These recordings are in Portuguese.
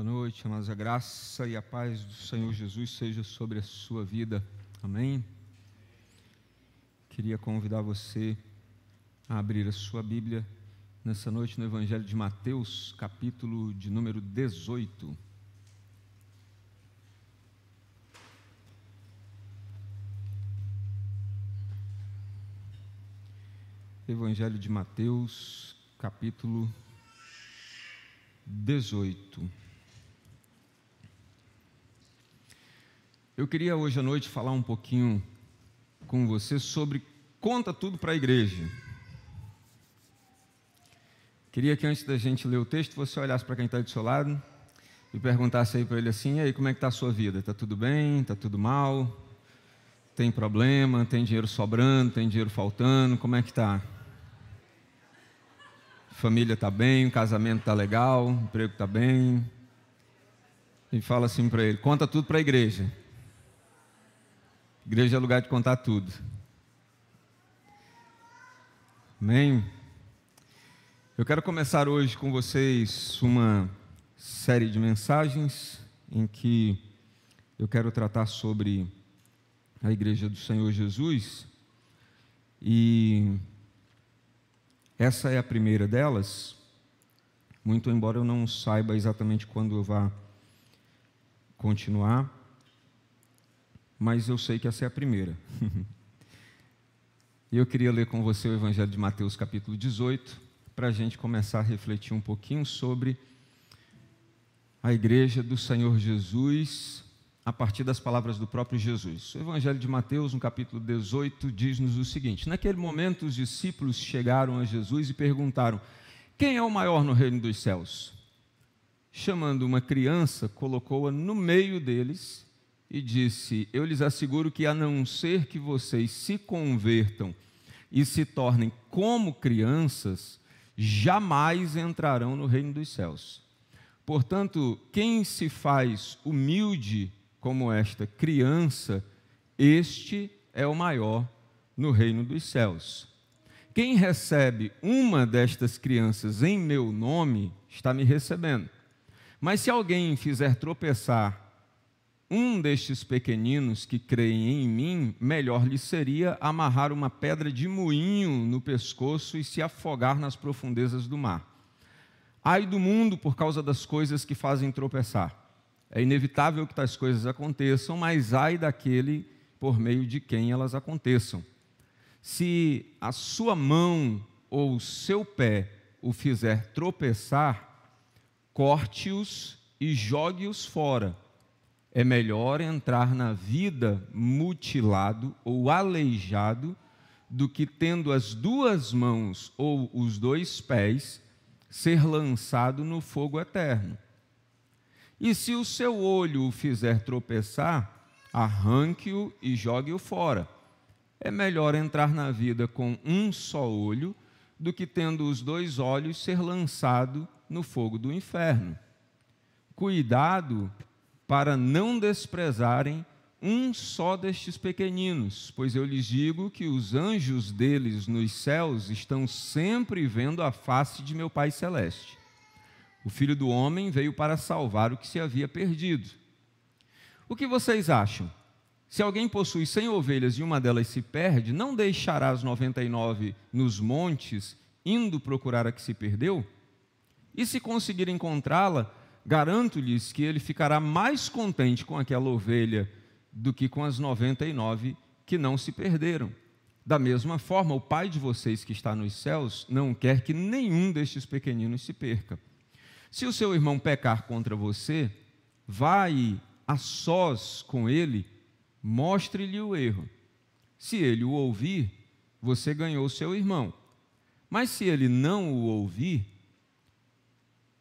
Boa noite, mas a graça e a paz do Senhor Jesus seja sobre a sua vida. Amém? Queria convidar você a abrir a sua Bíblia nessa noite no Evangelho de Mateus, capítulo de número 18. Evangelho de Mateus, capítulo 18. Eu queria hoje à noite falar um pouquinho com você sobre conta tudo para a igreja. Queria que antes da gente ler o texto, você olhasse para quem está do seu lado e perguntasse aí para ele assim: e aí, como é que está a sua vida? Está tudo bem? Está tudo mal? Tem problema? Tem dinheiro sobrando? Tem dinheiro faltando? Como é que está? Família está bem? casamento está legal? emprego está bem? E fala assim para ele: conta tudo para a igreja. Igreja é lugar de contar tudo. Amém? Eu quero começar hoje com vocês uma série de mensagens em que eu quero tratar sobre a Igreja do Senhor Jesus. E essa é a primeira delas, muito embora eu não saiba exatamente quando eu vá continuar mas eu sei que essa é a primeira. E eu queria ler com você o Evangelho de Mateus, capítulo 18, para a gente começar a refletir um pouquinho sobre a igreja do Senhor Jesus, a partir das palavras do próprio Jesus. O Evangelho de Mateus, no capítulo 18, diz-nos o seguinte: Naquele momento, os discípulos chegaram a Jesus e perguntaram: Quem é o maior no reino dos céus? Chamando uma criança, colocou-a no meio deles e disse: Eu lhes asseguro que, a não ser que vocês se convertam e se tornem como crianças, jamais entrarão no reino dos céus. Portanto, quem se faz humilde como esta criança, este é o maior no reino dos céus. Quem recebe uma destas crianças em meu nome, está me recebendo. Mas se alguém fizer tropeçar um destes pequeninos que creem em mim, melhor lhe seria amarrar uma pedra de moinho no pescoço e se afogar nas profundezas do mar. Ai do mundo por causa das coisas que fazem tropeçar. É inevitável que tais coisas aconteçam, mas ai daquele por meio de quem elas aconteçam. Se a sua mão ou o seu pé o fizer tropeçar, corte-os e jogue-os fora é melhor entrar na vida mutilado ou aleijado do que tendo as duas mãos ou os dois pés ser lançado no fogo eterno. E se o seu olho o fizer tropeçar, arranque-o e jogue-o fora. É melhor entrar na vida com um só olho do que tendo os dois olhos ser lançado no fogo do inferno. Cuidado para não desprezarem um só destes pequeninos, pois eu lhes digo que os anjos deles nos céus estão sempre vendo a face de meu Pai Celeste. O filho do homem veio para salvar o que se havia perdido. O que vocês acham? Se alguém possui cem ovelhas e uma delas se perde, não deixará as noventa e nove nos montes, indo procurar a que se perdeu? E se conseguir encontrá-la, Garanto-lhes que ele ficará mais contente com aquela ovelha do que com as 99 que não se perderam. Da mesma forma, o Pai de vocês que está nos céus não quer que nenhum destes pequeninos se perca. Se o seu irmão pecar contra você, vai a sós com ele, mostre-lhe o erro. Se ele o ouvir, você ganhou seu irmão. Mas se ele não o ouvir,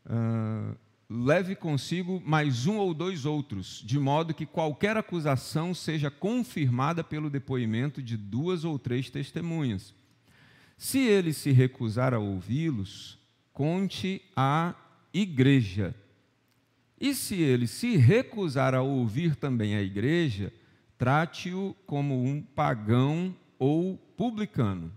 uh, leve consigo mais um ou dois outros, de modo que qualquer acusação seja confirmada pelo depoimento de duas ou três testemunhas. Se ele se recusar a ouvi-los, conte à igreja. E se ele se recusar a ouvir também a igreja, trate-o como um pagão ou publicano.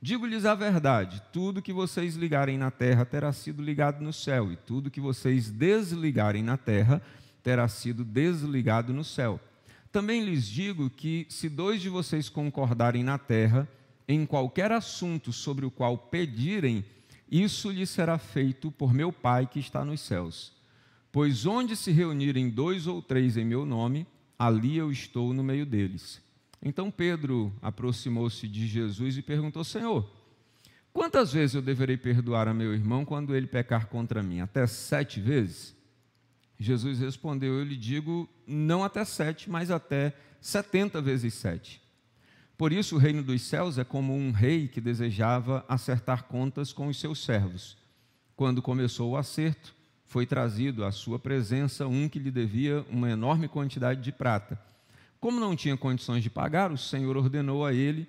Digo-lhes a verdade: tudo que vocês ligarem na terra terá sido ligado no céu, e tudo que vocês desligarem na terra terá sido desligado no céu. Também lhes digo que, se dois de vocês concordarem na terra, em qualquer assunto sobre o qual pedirem, isso lhe será feito por meu Pai que está nos céus. Pois onde se reunirem dois ou três em meu nome, ali eu estou no meio deles. Então Pedro aproximou-se de Jesus e perguntou: Senhor, quantas vezes eu deverei perdoar a meu irmão quando ele pecar contra mim? Até sete vezes? Jesus respondeu: Eu lhe digo, não até sete, mas até setenta vezes sete. Por isso, o reino dos céus é como um rei que desejava acertar contas com os seus servos. Quando começou o acerto, foi trazido à sua presença um que lhe devia uma enorme quantidade de prata. Como não tinha condições de pagar, o Senhor ordenou a ele,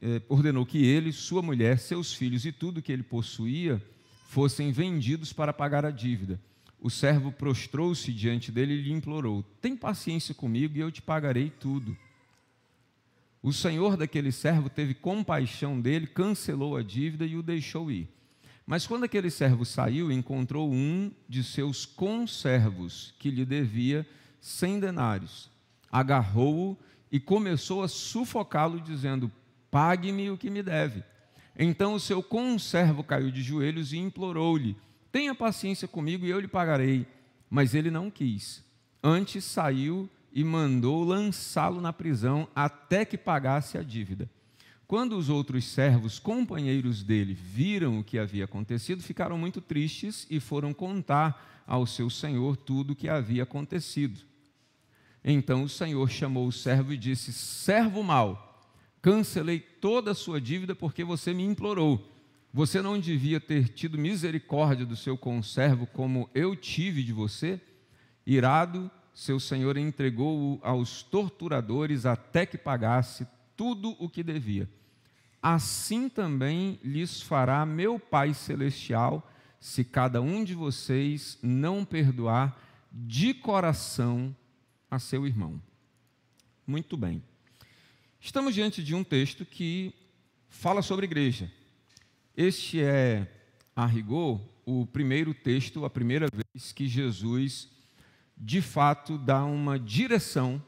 eh, ordenou que ele, sua mulher, seus filhos e tudo que ele possuía fossem vendidos para pagar a dívida. O servo prostrou-se diante dele e lhe implorou: Tem paciência comigo e eu te pagarei tudo. O senhor daquele servo teve compaixão dele, cancelou a dívida e o deixou ir. Mas quando aquele servo saiu, encontrou um de seus conservos que lhe devia cem denários agarrou-o e começou a sufocá-lo, dizendo: Pague-me o que me deve. Então o seu conservo caiu de joelhos e implorou-lhe: Tenha paciência comigo e eu lhe pagarei. Mas ele não quis. Antes saiu e mandou lançá-lo na prisão até que pagasse a dívida. Quando os outros servos, companheiros dele, viram o que havia acontecido, ficaram muito tristes e foram contar ao seu senhor tudo o que havia acontecido. Então o Senhor chamou o servo e disse: Servo mau, cancelei toda a sua dívida porque você me implorou. Você não devia ter tido misericórdia do seu conservo como eu tive de você? Irado, seu senhor entregou-o aos torturadores até que pagasse tudo o que devia. Assim também lhes fará meu Pai Celestial, se cada um de vocês não perdoar de coração a seu irmão. Muito bem. Estamos diante de um texto que fala sobre igreja. Este é, a rigor, o primeiro texto, a primeira vez que Jesus, de fato, dá uma direção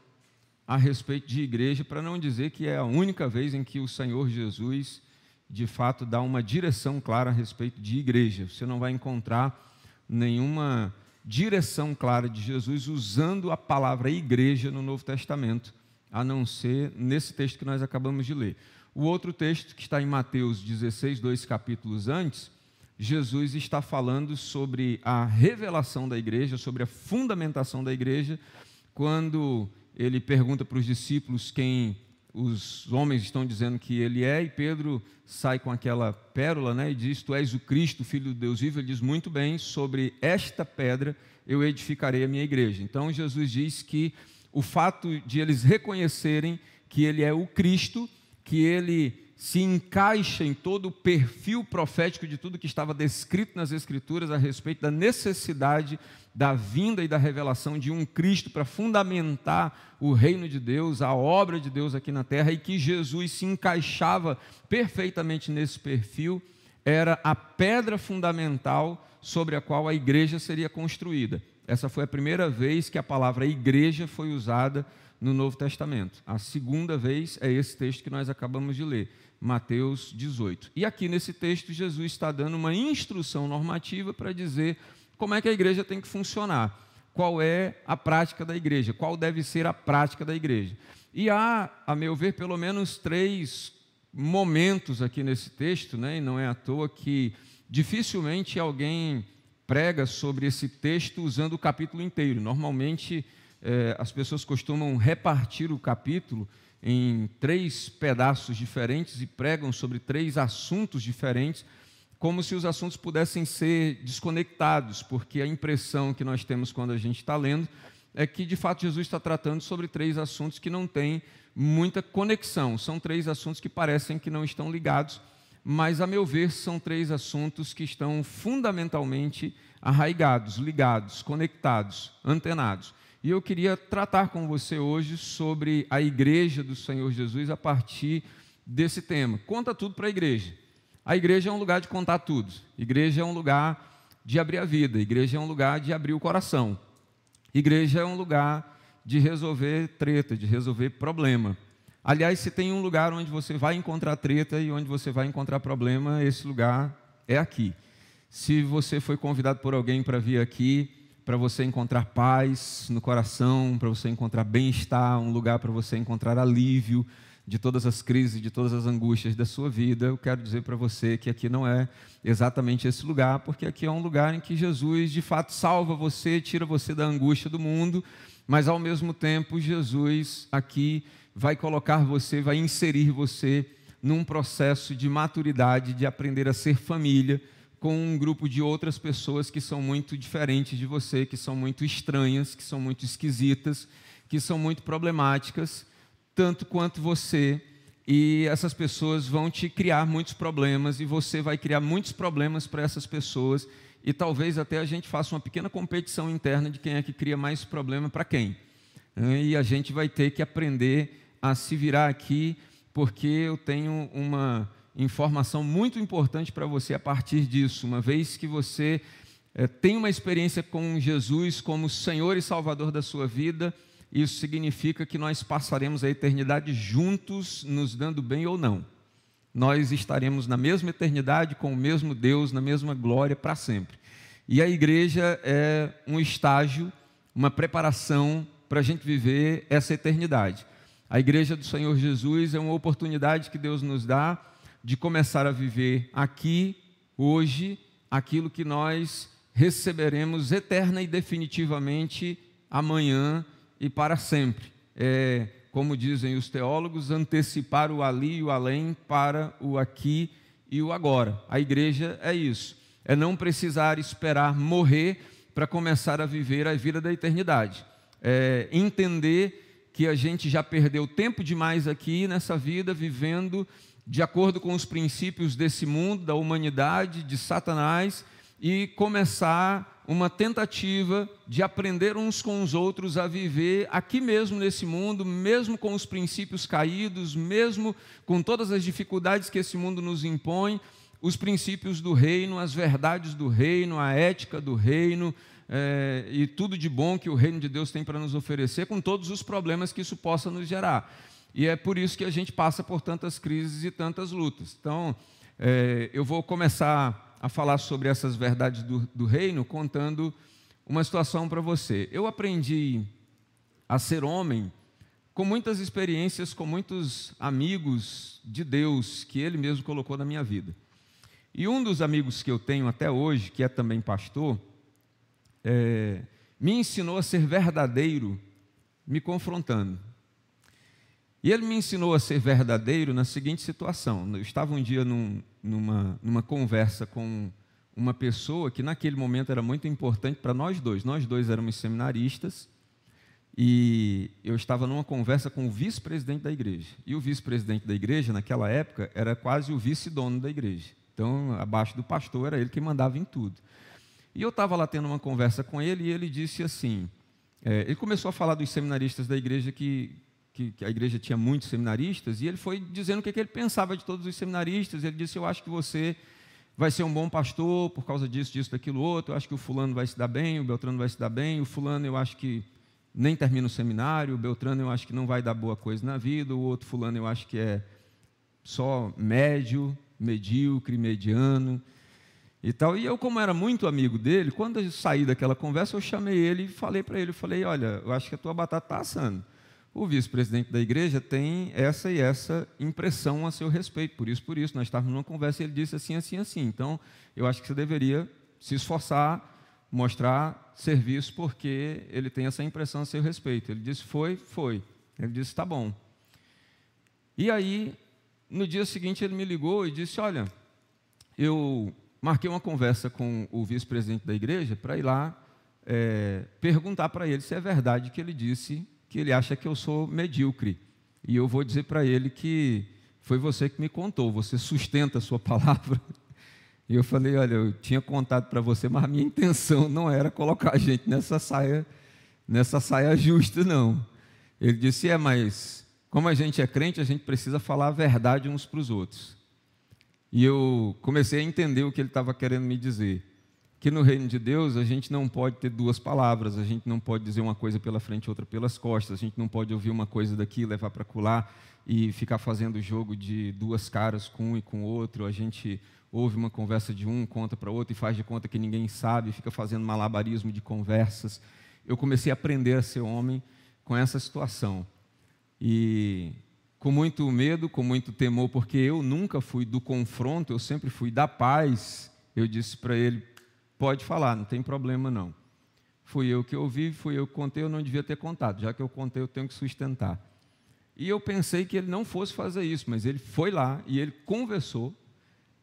a respeito de igreja, para não dizer que é a única vez em que o Senhor Jesus, de fato, dá uma direção clara a respeito de igreja. Você não vai encontrar nenhuma direção clara de Jesus usando a palavra igreja no Novo Testamento, a não ser nesse texto que nós acabamos de ler. O outro texto, que está em Mateus 16, dois capítulos antes, Jesus está falando sobre a revelação da igreja, sobre a fundamentação da igreja, quando ele pergunta para os discípulos quem os homens estão dizendo que ele é, e Pedro sai com aquela pérola né, e diz: Tu és o Cristo, filho de Deus vivo. Ele diz muito bem: Sobre esta pedra eu edificarei a minha igreja. Então Jesus diz que o fato de eles reconhecerem que ele é o Cristo, que ele se encaixa em todo o perfil profético de tudo que estava descrito nas Escrituras a respeito da necessidade da vinda e da revelação de um Cristo para fundamentar o reino de Deus, a obra de Deus aqui na terra, e que Jesus se encaixava perfeitamente nesse perfil, era a pedra fundamental sobre a qual a igreja seria construída. Essa foi a primeira vez que a palavra igreja foi usada no Novo Testamento. A segunda vez é esse texto que nós acabamos de ler. Mateus 18. E aqui nesse texto, Jesus está dando uma instrução normativa para dizer como é que a igreja tem que funcionar, qual é a prática da igreja, qual deve ser a prática da igreja. E há, a meu ver, pelo menos três momentos aqui nesse texto, né? e não é à toa que dificilmente alguém prega sobre esse texto usando o capítulo inteiro. Normalmente, eh, as pessoas costumam repartir o capítulo em três pedaços diferentes e pregam sobre três assuntos diferentes, como se os assuntos pudessem ser desconectados, porque a impressão que nós temos quando a gente está lendo é que, de fato, Jesus está tratando sobre três assuntos que não têm muita conexão. São três assuntos que parecem que não estão ligados, mas, a meu ver, são três assuntos que estão fundamentalmente arraigados, ligados, conectados, antenados. E eu queria tratar com você hoje sobre a igreja do Senhor Jesus a partir desse tema. Conta tudo para a igreja. A igreja é um lugar de contar tudo. Igreja é um lugar de abrir a vida. Igreja é um lugar de abrir o coração. Igreja é um lugar de resolver treta, de resolver problema. Aliás, se tem um lugar onde você vai encontrar treta e onde você vai encontrar problema, esse lugar é aqui. Se você foi convidado por alguém para vir aqui, para você encontrar paz no coração, para você encontrar bem-estar, um lugar para você encontrar alívio de todas as crises, de todas as angústias da sua vida. Eu quero dizer para você que aqui não é exatamente esse lugar, porque aqui é um lugar em que Jesus de fato salva você, tira você da angústia do mundo, mas ao mesmo tempo Jesus aqui vai colocar você, vai inserir você num processo de maturidade, de aprender a ser família com um grupo de outras pessoas que são muito diferentes de você, que são muito estranhas, que são muito esquisitas, que são muito problemáticas, tanto quanto você. E essas pessoas vão te criar muitos problemas e você vai criar muitos problemas para essas pessoas. E talvez até a gente faça uma pequena competição interna de quem é que cria mais problema para quem. E a gente vai ter que aprender a se virar aqui, porque eu tenho uma informação muito importante para você a partir disso, uma vez que você é, tem uma experiência com Jesus como Senhor e Salvador da sua vida, isso significa que nós passaremos a eternidade juntos, nos dando bem ou não. Nós estaremos na mesma eternidade, com o mesmo Deus, na mesma glória para sempre. E a igreja é um estágio, uma preparação para a gente viver essa eternidade. A igreja do Senhor Jesus é uma oportunidade que Deus nos dá de começar a viver aqui, hoje, aquilo que nós receberemos eterna e definitivamente amanhã e para sempre. É, como dizem os teólogos, antecipar o ali e o além para o aqui e o agora. A igreja é isso. É não precisar esperar morrer para começar a viver a vida da eternidade. É entender que a gente já perdeu tempo demais aqui nessa vida vivendo de acordo com os princípios desse mundo, da humanidade, de Satanás, e começar uma tentativa de aprender uns com os outros a viver aqui mesmo nesse mundo, mesmo com os princípios caídos, mesmo com todas as dificuldades que esse mundo nos impõe, os princípios do reino, as verdades do reino, a ética do reino é, e tudo de bom que o reino de Deus tem para nos oferecer, com todos os problemas que isso possa nos gerar. E é por isso que a gente passa por tantas crises e tantas lutas. Então, é, eu vou começar a falar sobre essas verdades do, do reino, contando uma situação para você. Eu aprendi a ser homem com muitas experiências, com muitos amigos de Deus que Ele mesmo colocou na minha vida. E um dos amigos que eu tenho até hoje, que é também pastor, é, me ensinou a ser verdadeiro, me confrontando. E ele me ensinou a ser verdadeiro na seguinte situação. Eu estava um dia num, numa, numa conversa com uma pessoa que naquele momento era muito importante para nós dois. Nós dois éramos seminaristas e eu estava numa conversa com o vice-presidente da igreja. E o vice-presidente da igreja, naquela época, era quase o vice-dono da igreja. Então, abaixo do pastor, era ele que mandava em tudo. E eu estava lá tendo uma conversa com ele e ele disse assim: é, ele começou a falar dos seminaristas da igreja que, que, que a igreja tinha muitos seminaristas, e ele foi dizendo o que, que ele pensava de todos os seminaristas. Ele disse: Eu acho que você vai ser um bom pastor por causa disso, disso, daquilo, outro. Eu acho que o fulano vai se dar bem, o Beltrano vai se dar bem, o fulano eu acho que nem termina o seminário, o Beltrano eu acho que não vai dar boa coisa na vida, o outro fulano eu acho que é só médio, medíocre, mediano e tal. E eu, como era muito amigo dele, quando eu saí daquela conversa, eu chamei ele e falei para ele, eu falei, olha, eu acho que a tua batata está assando o vice-presidente da igreja tem essa e essa impressão a seu respeito, por isso, por isso, nós estávamos numa conversa e ele disse assim, assim, assim. Então, eu acho que você deveria se esforçar, mostrar serviço, porque ele tem essa impressão a seu respeito. Ele disse, foi, foi. Ele disse, tá bom. E aí, no dia seguinte, ele me ligou e disse, olha, eu marquei uma conversa com o vice-presidente da igreja para ir lá é, perguntar para ele se é verdade que ele disse que ele acha que eu sou medíocre. E eu vou dizer para ele que foi você que me contou, você sustenta a sua palavra. E eu falei: olha, eu tinha contado para você, mas a minha intenção não era colocar a gente nessa saia, nessa saia justa, não. Ele disse: é, mas como a gente é crente, a gente precisa falar a verdade uns para os outros. E eu comecei a entender o que ele estava querendo me dizer que no reino de Deus a gente não pode ter duas palavras, a gente não pode dizer uma coisa pela frente e outra pelas costas, a gente não pode ouvir uma coisa daqui, levar para colar e ficar fazendo jogo de duas caras com um e com o outro, a gente ouve uma conversa de um, conta para outro e faz de conta que ninguém sabe, fica fazendo malabarismo de conversas. Eu comecei a aprender a ser homem com essa situação. E com muito medo, com muito temor, porque eu nunca fui do confronto, eu sempre fui da paz. Eu disse para ele, Pode falar, não tem problema não. Fui eu que ouvi, fui eu que contei, eu não devia ter contado. Já que eu contei, eu tenho que sustentar. E eu pensei que ele não fosse fazer isso, mas ele foi lá e ele conversou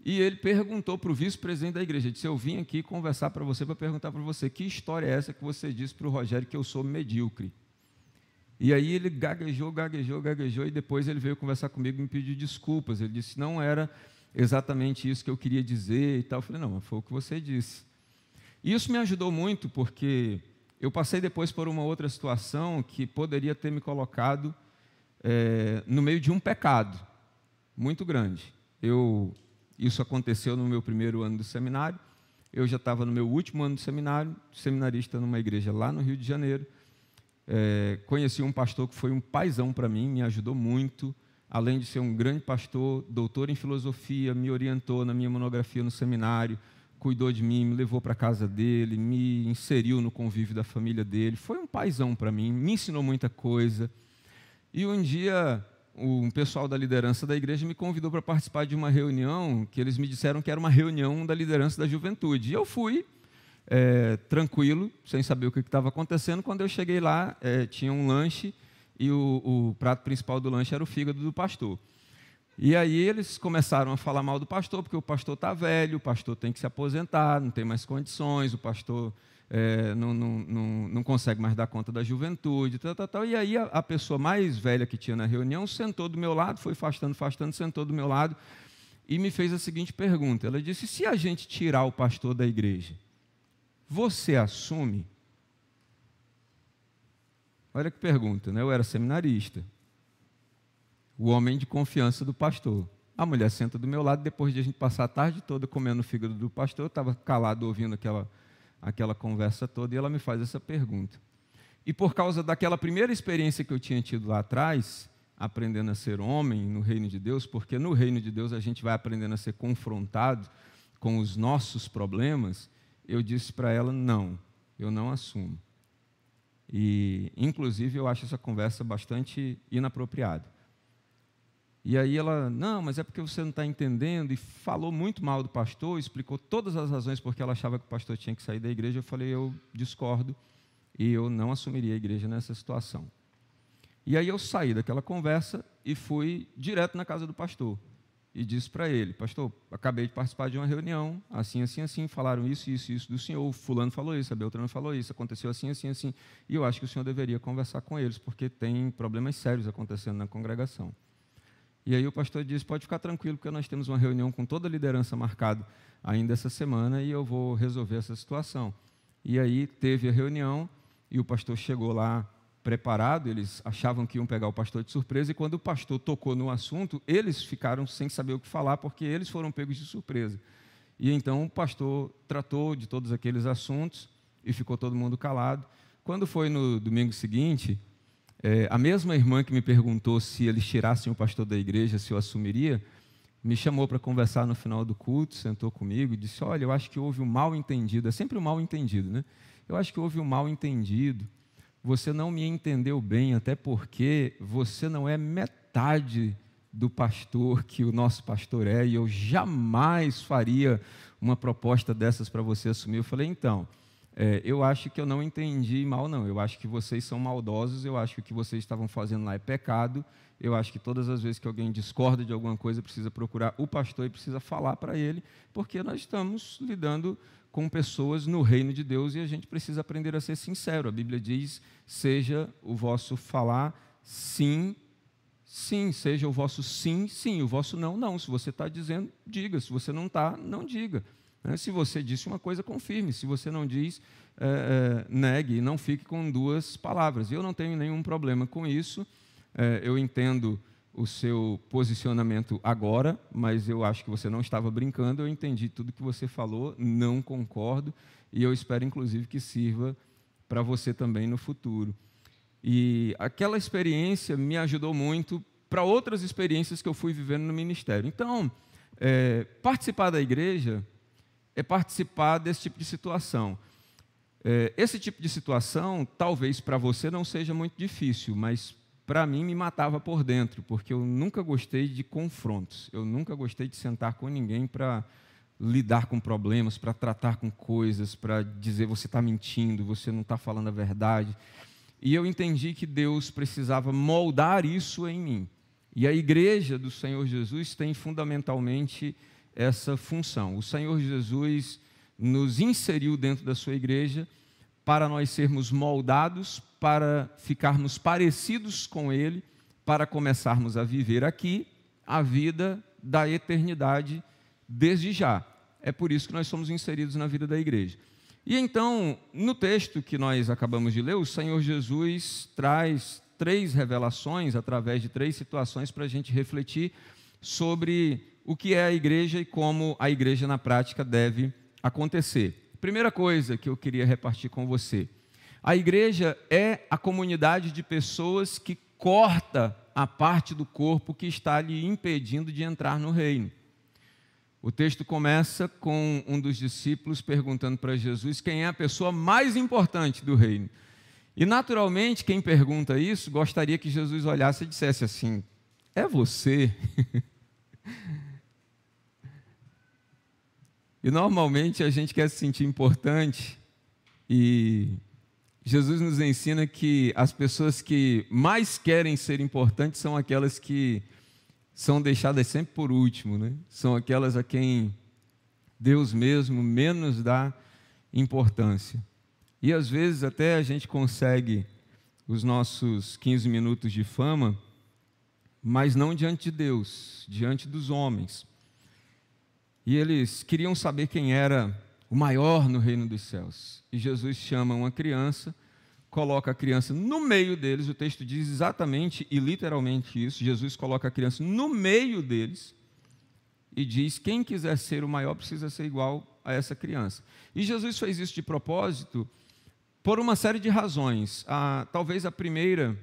e ele perguntou para o vice-presidente da igreja, disse, eu vim aqui conversar para você, para perguntar para você, que história é essa que você disse para o Rogério que eu sou medíocre? E aí ele gaguejou, gaguejou, gaguejou, e depois ele veio conversar comigo e me pediu desculpas. Ele disse, não era exatamente isso que eu queria dizer e tal. Eu falei, não, foi o que você disse. E isso me ajudou muito, porque eu passei depois por uma outra situação que poderia ter me colocado é, no meio de um pecado muito grande. Eu, isso aconteceu no meu primeiro ano do seminário, eu já estava no meu último ano do seminário, seminarista numa igreja lá no Rio de Janeiro. É, conheci um pastor que foi um paizão para mim, me ajudou muito, além de ser um grande pastor, doutor em filosofia, me orientou na minha monografia no seminário, cuidou de mim, me levou para casa dele, me inseriu no convívio da família dele. Foi um paizão para mim, me ensinou muita coisa. E um dia, um pessoal da liderança da igreja me convidou para participar de uma reunião que eles me disseram que era uma reunião da liderança da juventude. E eu fui, é, tranquilo, sem saber o que estava acontecendo. Quando eu cheguei lá, é, tinha um lanche e o, o prato principal do lanche era o fígado do pastor. E aí eles começaram a falar mal do pastor, porque o pastor está velho, o pastor tem que se aposentar, não tem mais condições, o pastor é, não, não, não, não, consegue mais dar conta da juventude, tal, tal, tal. E aí a, a, pessoa mais velha que tinha na reunião sentou do meu lado, foi afastando, afastando, sentou do meu lado e me fez a seguinte pergunta. Ela disse: se a gente tirar o pastor da igreja, você assume? Olha que pergunta, né? Eu era seminarista o homem de confiança do pastor. A mulher senta do meu lado, depois de a gente passar a tarde toda comendo o fígado do pastor, eu estava calado ouvindo aquela, aquela conversa toda, e ela me faz essa pergunta. E por causa daquela primeira experiência que eu tinha tido lá atrás, aprendendo a ser homem no reino de Deus, porque no reino de Deus a gente vai aprendendo a ser confrontado com os nossos problemas, eu disse para ela: não, eu não assumo. E, inclusive, eu acho essa conversa bastante inapropriada. E aí ela, não, mas é porque você não está entendendo, e falou muito mal do pastor, explicou todas as razões porque ela achava que o pastor tinha que sair da igreja. Eu falei, eu discordo e eu não assumiria a igreja nessa situação. E aí eu saí daquela conversa e fui direto na casa do pastor e disse para ele: Pastor, acabei de participar de uma reunião, assim, assim, assim, falaram isso, isso, isso do senhor, Fulano falou isso, a Beltrano falou isso, aconteceu assim, assim, assim, e eu acho que o senhor deveria conversar com eles, porque tem problemas sérios acontecendo na congregação. E aí o pastor disse: pode ficar tranquilo, porque nós temos uma reunião com toda a liderança marcada ainda essa semana e eu vou resolver essa situação. E aí teve a reunião e o pastor chegou lá preparado, eles achavam que iam pegar o pastor de surpresa, e quando o pastor tocou no assunto, eles ficaram sem saber o que falar, porque eles foram pegos de surpresa. E então o pastor tratou de todos aqueles assuntos e ficou todo mundo calado. Quando foi no domingo seguinte, é, a mesma irmã que me perguntou se eles tirassem o pastor da igreja, se eu assumiria, me chamou para conversar no final do culto, sentou comigo e disse: Olha, eu acho que houve um mal entendido. É sempre um mal entendido, né? Eu acho que houve um mal entendido. Você não me entendeu bem, até porque você não é metade do pastor que o nosso pastor é, e eu jamais faria uma proposta dessas para você assumir. Eu falei: Então. É, eu acho que eu não entendi mal, não. Eu acho que vocês são maldosos, eu acho que o que vocês estavam fazendo lá é pecado. Eu acho que todas as vezes que alguém discorda de alguma coisa, precisa procurar o pastor e precisa falar para ele, porque nós estamos lidando com pessoas no reino de Deus e a gente precisa aprender a ser sincero. A Bíblia diz: seja o vosso falar sim, sim, seja o vosso sim, sim, o vosso não, não. Se você está dizendo, diga. Se você não está, não diga. Né? Se você disse uma coisa, confirme. Se você não diz, é, é, negue. Não fique com duas palavras. Eu não tenho nenhum problema com isso. É, eu entendo o seu posicionamento agora, mas eu acho que você não estava brincando. Eu entendi tudo que você falou, não concordo. E eu espero, inclusive, que sirva para você também no futuro. E aquela experiência me ajudou muito para outras experiências que eu fui vivendo no ministério. Então, é, participar da igreja é participar desse tipo de situação. É, esse tipo de situação, talvez para você não seja muito difícil, mas para mim me matava por dentro, porque eu nunca gostei de confrontos, eu nunca gostei de sentar com ninguém para lidar com problemas, para tratar com coisas, para dizer você está mentindo, você não está falando a verdade. E eu entendi que Deus precisava moldar isso em mim. E a igreja do Senhor Jesus tem fundamentalmente essa função. O Senhor Jesus nos inseriu dentro da sua igreja para nós sermos moldados, para ficarmos parecidos com Ele, para começarmos a viver aqui a vida da eternidade desde já. É por isso que nós somos inseridos na vida da igreja. E então, no texto que nós acabamos de ler, o Senhor Jesus traz três revelações através de três situações para a gente refletir sobre o que é a igreja e como a igreja na prática deve acontecer. Primeira coisa que eu queria repartir com você: a igreja é a comunidade de pessoas que corta a parte do corpo que está lhe impedindo de entrar no reino. O texto começa com um dos discípulos perguntando para Jesus quem é a pessoa mais importante do reino. E, naturalmente, quem pergunta isso gostaria que Jesus olhasse e dissesse assim: É você? E normalmente a gente quer se sentir importante e Jesus nos ensina que as pessoas que mais querem ser importantes são aquelas que são deixadas sempre por último, né? São aquelas a quem Deus mesmo menos dá importância. E às vezes até a gente consegue os nossos 15 minutos de fama, mas não diante de Deus, diante dos homens. E eles queriam saber quem era o maior no reino dos céus. E Jesus chama uma criança, coloca a criança no meio deles. O texto diz exatamente e literalmente isso. Jesus coloca a criança no meio deles e diz: quem quiser ser o maior precisa ser igual a essa criança. E Jesus fez isso de propósito por uma série de razões. A, talvez a primeira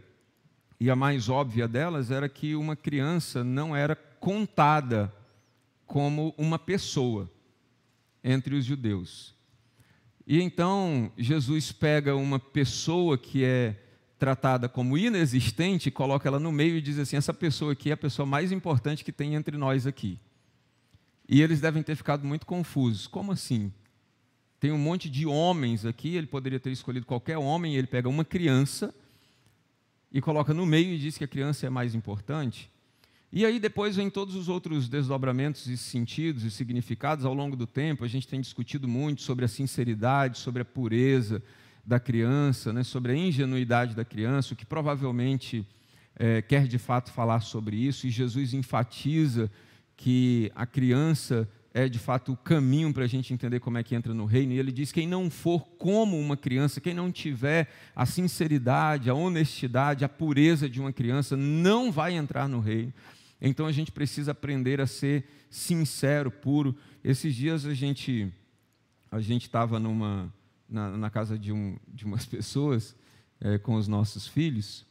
e a mais óbvia delas era que uma criança não era contada como uma pessoa entre os judeus. E então Jesus pega uma pessoa que é tratada como inexistente, coloca ela no meio e diz assim: essa pessoa aqui é a pessoa mais importante que tem entre nós aqui. E eles devem ter ficado muito confusos. Como assim? Tem um monte de homens aqui, ele poderia ter escolhido qualquer homem, ele pega uma criança e coloca no meio e diz que a criança é mais importante. E aí depois vem todos os outros desdobramentos e sentidos e significados ao longo do tempo. A gente tem discutido muito sobre a sinceridade, sobre a pureza da criança, né, sobre a ingenuidade da criança, o que provavelmente é, quer de fato falar sobre isso. E Jesus enfatiza que a criança é de fato o caminho para a gente entender como é que entra no reino. E ele diz: quem não for como uma criança, quem não tiver a sinceridade, a honestidade, a pureza de uma criança, não vai entrar no reino. Então a gente precisa aprender a ser sincero, puro. Esses dias a gente a gente estava numa na, na, casa de, um, de umas pessoas é, com os nossos filhos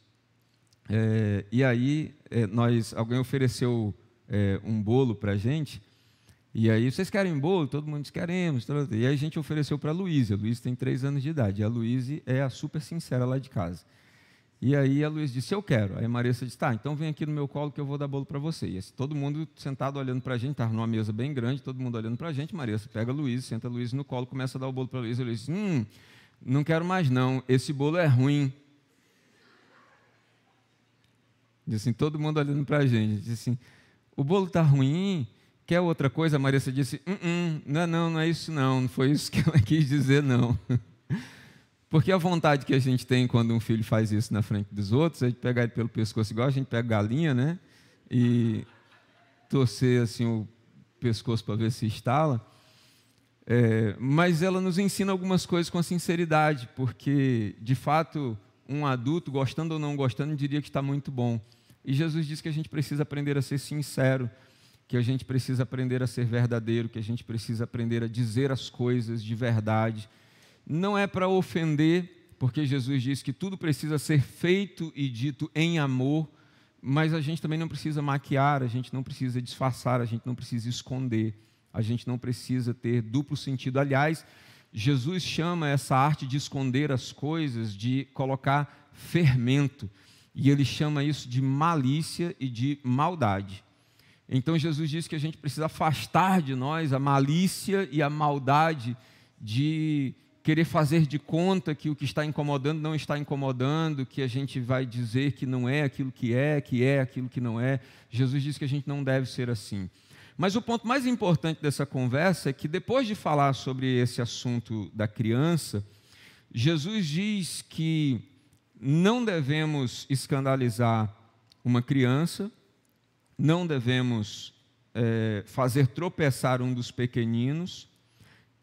é, e aí é, nós alguém ofereceu é, um bolo para a gente e aí vocês querem bolo? Todo mundo diz queremos. E aí a gente ofereceu para a Luísa. A Luísa tem três anos de idade. E a Luísa é a super sincera lá de casa. E aí a Luiz disse, eu quero. Aí a Marissa disse, tá, então vem aqui no meu colo que eu vou dar bolo para você. E assim, todo mundo sentado olhando para a gente, estava numa mesa bem grande, todo mundo olhando para a gente. Marissa pega a Luiz, senta a Luiz no colo, começa a dar o bolo para a Luiz. E a Luiz disse, hum, não quero mais não, esse bolo é ruim. Diz assim, todo mundo olhando para a gente. Disse assim, o bolo está ruim, quer outra coisa? A Marissa disse, uh-uh, não, é não, não é isso não, não foi isso que ela quis dizer não. Porque a vontade que a gente tem quando um filho faz isso na frente dos outros é de pegar ele pelo pescoço, igual a gente pega galinha, né? E torcer assim o pescoço para ver se estala. É, mas ela nos ensina algumas coisas com sinceridade, porque de fato um adulto, gostando ou não gostando, diria que está muito bom. E Jesus diz que a gente precisa aprender a ser sincero, que a gente precisa aprender a ser verdadeiro, que a gente precisa aprender a dizer as coisas de verdade, não é para ofender, porque Jesus diz que tudo precisa ser feito e dito em amor, mas a gente também não precisa maquiar, a gente não precisa disfarçar, a gente não precisa esconder, a gente não precisa ter duplo sentido. Aliás, Jesus chama essa arte de esconder as coisas, de colocar fermento, e ele chama isso de malícia e de maldade. Então Jesus diz que a gente precisa afastar de nós a malícia e a maldade de querer fazer de conta que o que está incomodando não está incomodando, que a gente vai dizer que não é aquilo que é, que é aquilo que não é. Jesus diz que a gente não deve ser assim. Mas o ponto mais importante dessa conversa é que depois de falar sobre esse assunto da criança, Jesus diz que não devemos escandalizar uma criança, não devemos é, fazer tropeçar um dos pequeninos,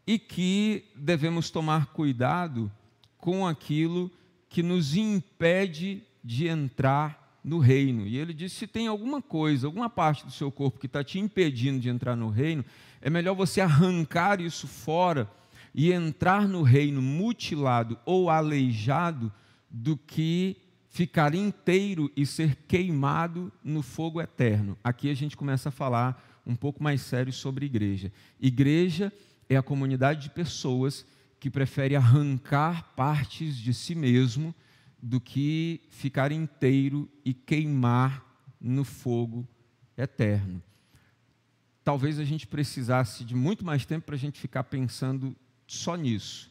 e que devemos tomar cuidado com aquilo que nos impede de entrar no reino. E ele diz: se tem alguma coisa, alguma parte do seu corpo que está te impedindo de entrar no reino, é melhor você arrancar isso fora e entrar no reino mutilado ou aleijado do que ficar inteiro e ser queimado no fogo eterno. Aqui a gente começa a falar um pouco mais sério sobre igreja. Igreja é a comunidade de pessoas que prefere arrancar partes de si mesmo do que ficar inteiro e queimar no fogo eterno. Talvez a gente precisasse de muito mais tempo para a gente ficar pensando só nisso.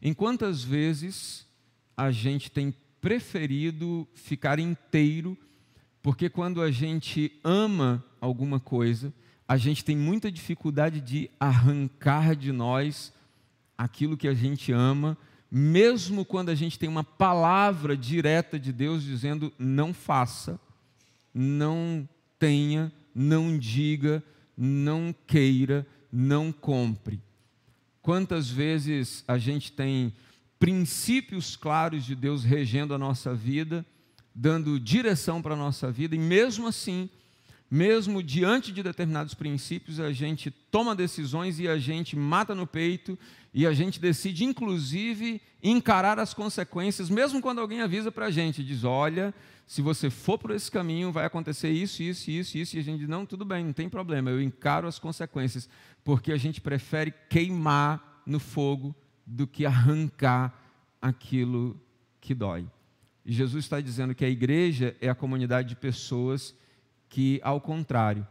Em quantas vezes a gente tem preferido ficar inteiro, porque quando a gente ama alguma coisa, a gente tem muita dificuldade de arrancar de nós aquilo que a gente ama, mesmo quando a gente tem uma palavra direta de Deus dizendo não faça, não tenha, não diga, não queira, não compre. Quantas vezes a gente tem princípios claros de Deus regendo a nossa vida, dando direção para a nossa vida, e mesmo assim mesmo diante de determinados princípios, a gente toma decisões e a gente mata no peito e a gente decide, inclusive, encarar as consequências, mesmo quando alguém avisa para a gente, diz: olha, se você for por esse caminho, vai acontecer isso, isso, isso, isso, e a gente diz: não, tudo bem, não tem problema, eu encaro as consequências, porque a gente prefere queimar no fogo do que arrancar aquilo que dói. E Jesus está dizendo que a igreja é a comunidade de pessoas que que, ao contrário,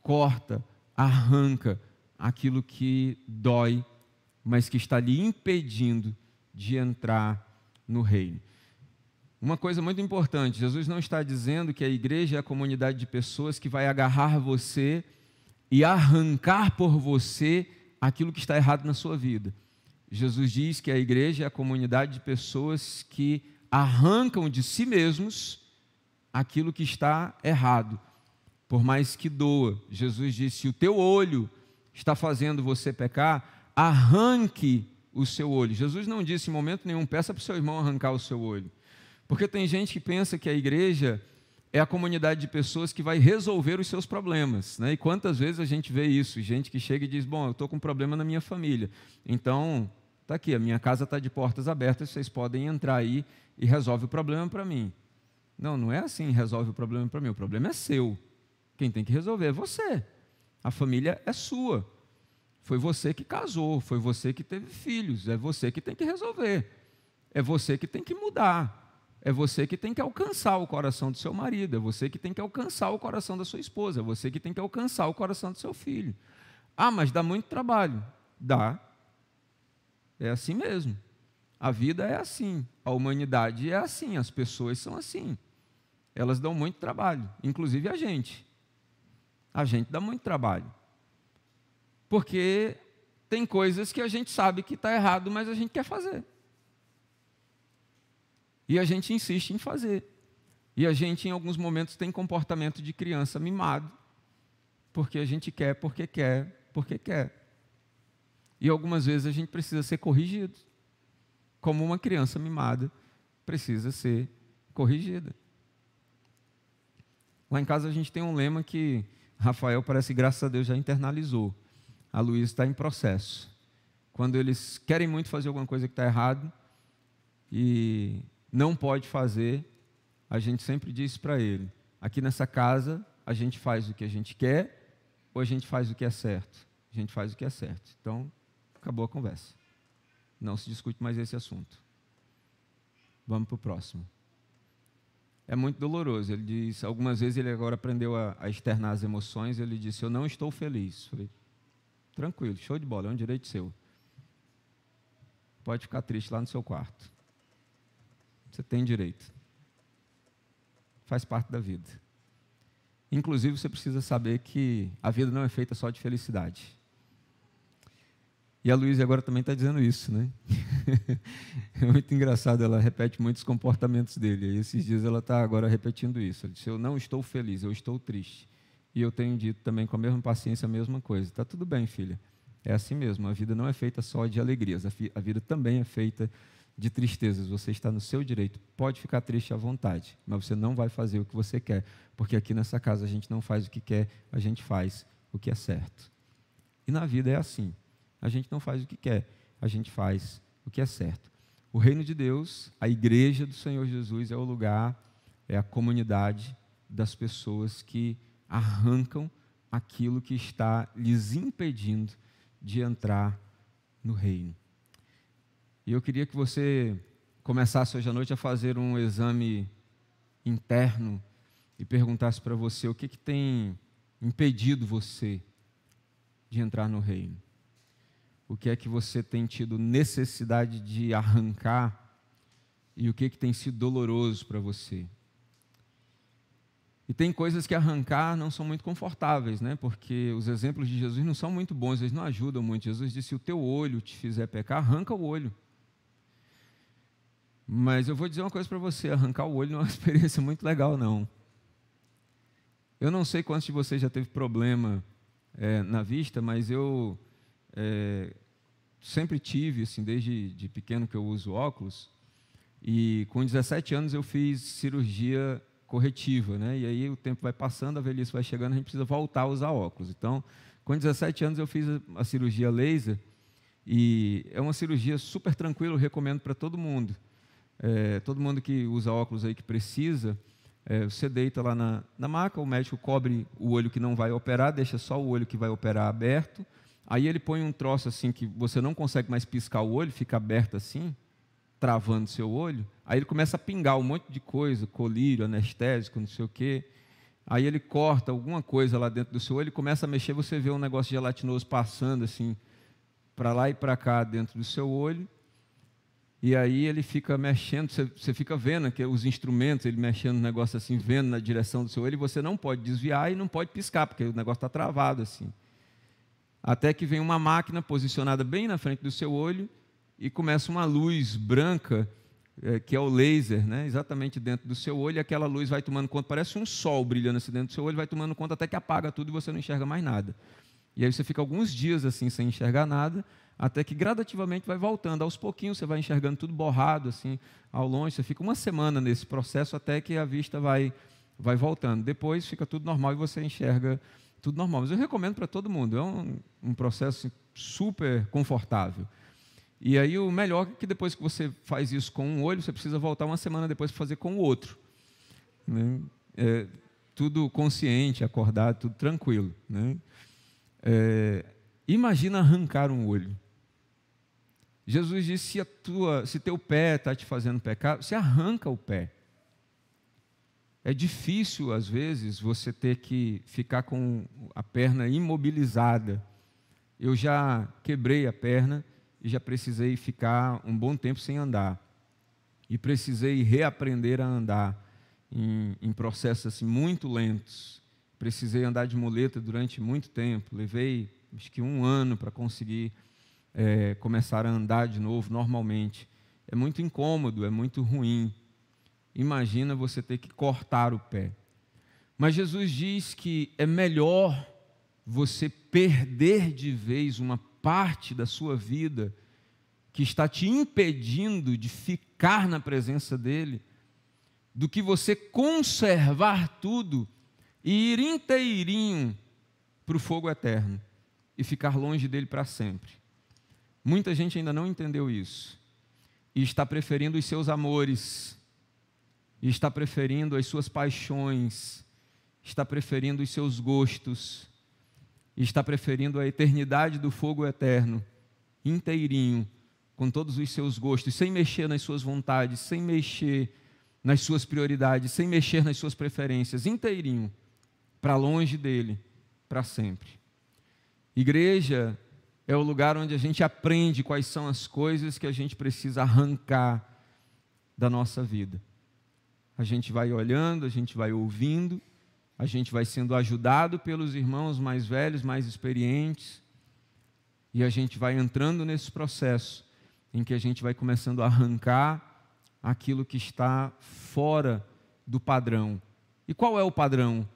corta, arranca aquilo que dói, mas que está lhe impedindo de entrar no reino. Uma coisa muito importante: Jesus não está dizendo que a igreja é a comunidade de pessoas que vai agarrar você e arrancar por você aquilo que está errado na sua vida. Jesus diz que a igreja é a comunidade de pessoas que arrancam de si mesmos aquilo que está errado por mais que doa. Jesus disse: se o teu olho está fazendo você pecar, arranque o seu olho. Jesus não disse em momento nenhum: peça para o seu irmão arrancar o seu olho. Porque tem gente que pensa que a igreja é a comunidade de pessoas que vai resolver os seus problemas. Né? E quantas vezes a gente vê isso? Gente que chega e diz: Bom, eu estou com um problema na minha família, então está aqui, a minha casa está de portas abertas, vocês podem entrar aí e resolve o problema para mim. Não, não é assim: resolve o problema para mim, o problema é seu. Quem tem que resolver é você. A família é sua. Foi você que casou, foi você que teve filhos, é você que tem que resolver. É você que tem que mudar. É você que tem que alcançar o coração do seu marido, é você que tem que alcançar o coração da sua esposa, é você que tem que alcançar o coração do seu filho. Ah, mas dá muito trabalho. Dá. É assim mesmo. A vida é assim, a humanidade é assim, as pessoas são assim. Elas dão muito trabalho, inclusive a gente a gente dá muito trabalho. Porque tem coisas que a gente sabe que está errado, mas a gente quer fazer. E a gente insiste em fazer. E a gente, em alguns momentos, tem comportamento de criança mimado, porque a gente quer, porque quer, porque quer. E algumas vezes a gente precisa ser corrigido, como uma criança mimada precisa ser corrigida. Lá em casa a gente tem um lema que Rafael parece que, graças a Deus, já internalizou. A Luísa está em processo. Quando eles querem muito fazer alguma coisa que está errado e não pode fazer, a gente sempre diz para ele: aqui nessa casa, a gente faz o que a gente quer ou a gente faz o que é certo? A gente faz o que é certo. Então, acabou a conversa. Não se discute mais esse assunto. Vamos para o próximo é muito doloroso. Ele diz, algumas vezes ele agora aprendeu a, a externar as emoções, ele disse, eu não estou feliz. Falei, tranquilo, show de bola, é um direito seu. Pode ficar triste lá no seu quarto. Você tem direito. Faz parte da vida. Inclusive, você precisa saber que a vida não é feita só de felicidade. E a Luísa agora também está dizendo isso, né? é muito engraçado, ela repete muitos comportamentos dele. E esses dias ela está agora repetindo isso. Ela disse: Eu não estou feliz, eu estou triste. E eu tenho dito também com a mesma paciência a mesma coisa. Está tudo bem, filha. É assim mesmo. A vida não é feita só de alegrias. A, vida também é feita de tristezas. Você está no seu direito. Pode ficar triste à vontade, mas você não vai fazer o que você quer, porque aqui nessa casa a gente não faz o que quer, a gente faz o que é certo. E na vida é assim. A gente não faz o que quer, a gente faz o que é certo. O reino de Deus, a igreja do Senhor Jesus, é o lugar, é a comunidade das pessoas que arrancam aquilo que está lhes impedindo de entrar no reino. E eu queria que você começasse hoje à noite a fazer um exame interno e perguntasse para você o que, que tem impedido você de entrar no reino o que é que você tem tido necessidade de arrancar e o que, é que tem sido doloroso para você. E tem coisas que arrancar não são muito confortáveis, né? porque os exemplos de Jesus não são muito bons, eles não ajudam muito. Jesus disse: Se o teu olho te fizer pecar, arranca o olho. Mas eu vou dizer uma coisa para você: arrancar o olho não é uma experiência muito legal, não. Eu não sei quantos de vocês já teve problema é, na vista, mas eu é, sempre tive, assim, desde de pequeno que eu uso óculos, e com 17 anos eu fiz cirurgia corretiva, né? E aí o tempo vai passando, a velhice vai chegando, a gente precisa voltar a usar óculos. Então, com 17 anos eu fiz a, cirurgia laser e é uma cirurgia super tranquila, eu recomendo para todo mundo. É, todo mundo que usa óculos aí que precisa, é, você deita lá na, na maca, o médico cobre o olho que não vai operar, deixa só o olho que vai operar aberto Aí ele põe um troço assim que você não consegue mais piscar o olho, fica aberto assim, travando seu olho. Aí ele começa a pingar um monte de coisa, colírio, anestésico, não sei o quê. Aí ele corta alguma coisa lá dentro do seu olho, começa a mexer, você vê um negócio gelatinoso passando assim para lá e para cá dentro do seu olho. E aí ele fica mexendo, você, você fica vendo que os instrumentos, ele mexendo no negócio assim, vendo na direção do seu olho, e você não pode desviar e não pode piscar, porque o negócio está travado assim. Até que vem uma máquina posicionada bem na frente do seu olho e começa uma luz branca, é, que é o laser, né, exatamente dentro do seu olho, e aquela luz vai tomando conta, parece um sol brilhando assim dentro do seu olho, vai tomando conta até que apaga tudo e você não enxerga mais nada. E aí você fica alguns dias assim sem enxergar nada, até que gradativamente vai voltando. Aos pouquinhos você vai enxergando tudo borrado assim ao longe, você fica uma semana nesse processo até que a vista vai vai voltando. Depois fica tudo normal e você enxerga tudo normal. Mas eu recomendo para todo mundo, é um, um processo assim, super confortável. E aí o melhor é que depois que você faz isso com um olho, você precisa voltar uma semana depois para fazer com o outro. Né? É, tudo consciente, acordado, tudo tranquilo. Né? É, imagina arrancar um olho. Jesus disse: se, a tua, se teu pé está te fazendo pecar, você arranca o pé. É difícil, às vezes, você ter que ficar com a perna imobilizada. Eu já quebrei a perna e já precisei ficar um bom tempo sem andar. E precisei reaprender a andar em, em processos assim, muito lentos. Precisei andar de muleta durante muito tempo. Levei, acho que, um ano para conseguir é, começar a andar de novo normalmente. É muito incômodo, é muito ruim. Imagina você ter que cortar o pé. Mas Jesus diz que é melhor você perder de vez uma parte da sua vida que está te impedindo de ficar na presença dele, do que você conservar tudo e ir inteirinho para o fogo eterno e ficar longe dele para sempre. Muita gente ainda não entendeu isso e está preferindo os seus amores e está preferindo as suas paixões, está preferindo os seus gostos, está preferindo a eternidade do fogo eterno, inteirinho, com todos os seus gostos, sem mexer nas suas vontades, sem mexer nas suas prioridades, sem mexer nas suas preferências, inteirinho, para longe dele, para sempre. Igreja é o lugar onde a gente aprende quais são as coisas que a gente precisa arrancar da nossa vida a gente vai olhando, a gente vai ouvindo, a gente vai sendo ajudado pelos irmãos mais velhos, mais experientes, e a gente vai entrando nesse processo em que a gente vai começando a arrancar aquilo que está fora do padrão. E qual é o padrão?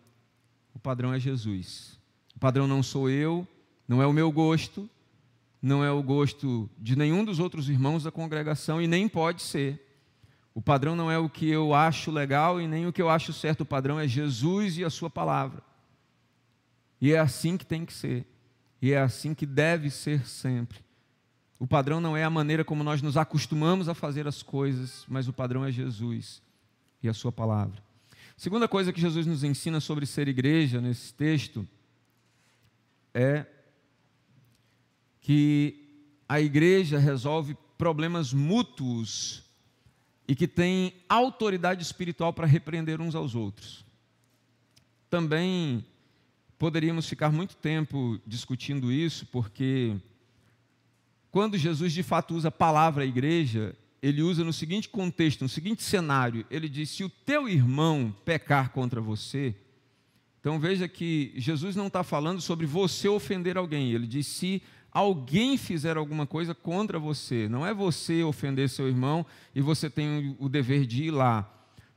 O padrão é Jesus. O padrão não sou eu, não é o meu gosto, não é o gosto de nenhum dos outros irmãos da congregação e nem pode ser. O padrão não é o que eu acho legal e nem o que eu acho certo. O padrão é Jesus e a Sua palavra. E é assim que tem que ser. E é assim que deve ser sempre. O padrão não é a maneira como nós nos acostumamos a fazer as coisas, mas o padrão é Jesus e a Sua palavra. Segunda coisa que Jesus nos ensina sobre ser igreja nesse texto é que a igreja resolve problemas mútuos e que têm autoridade espiritual para repreender uns aos outros. Também poderíamos ficar muito tempo discutindo isso, porque quando Jesus de fato usa a palavra igreja, ele usa no seguinte contexto, no seguinte cenário, ele diz: se o teu irmão pecar contra você, então veja que Jesus não está falando sobre você ofender alguém, ele diz: se alguém fizer alguma coisa contra você. Não é você ofender seu irmão e você tem o dever de ir lá.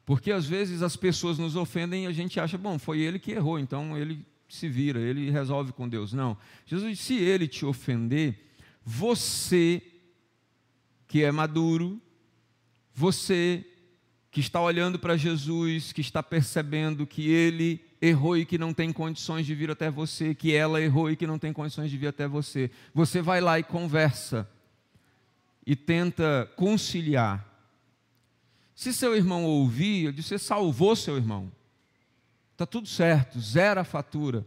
Porque às vezes as pessoas nos ofendem e a gente acha, bom, foi ele que errou, então ele se vira, ele resolve com Deus. Não. Jesus disse: se ele te ofender, você que é maduro, você que está olhando para Jesus, que está percebendo que ele errou e que não tem condições de vir até você, que ela errou e que não tem condições de vir até você. Você vai lá e conversa e tenta conciliar. Se seu irmão ouvir, eu disse, você salvou seu irmão. Está tudo certo, zera a fatura.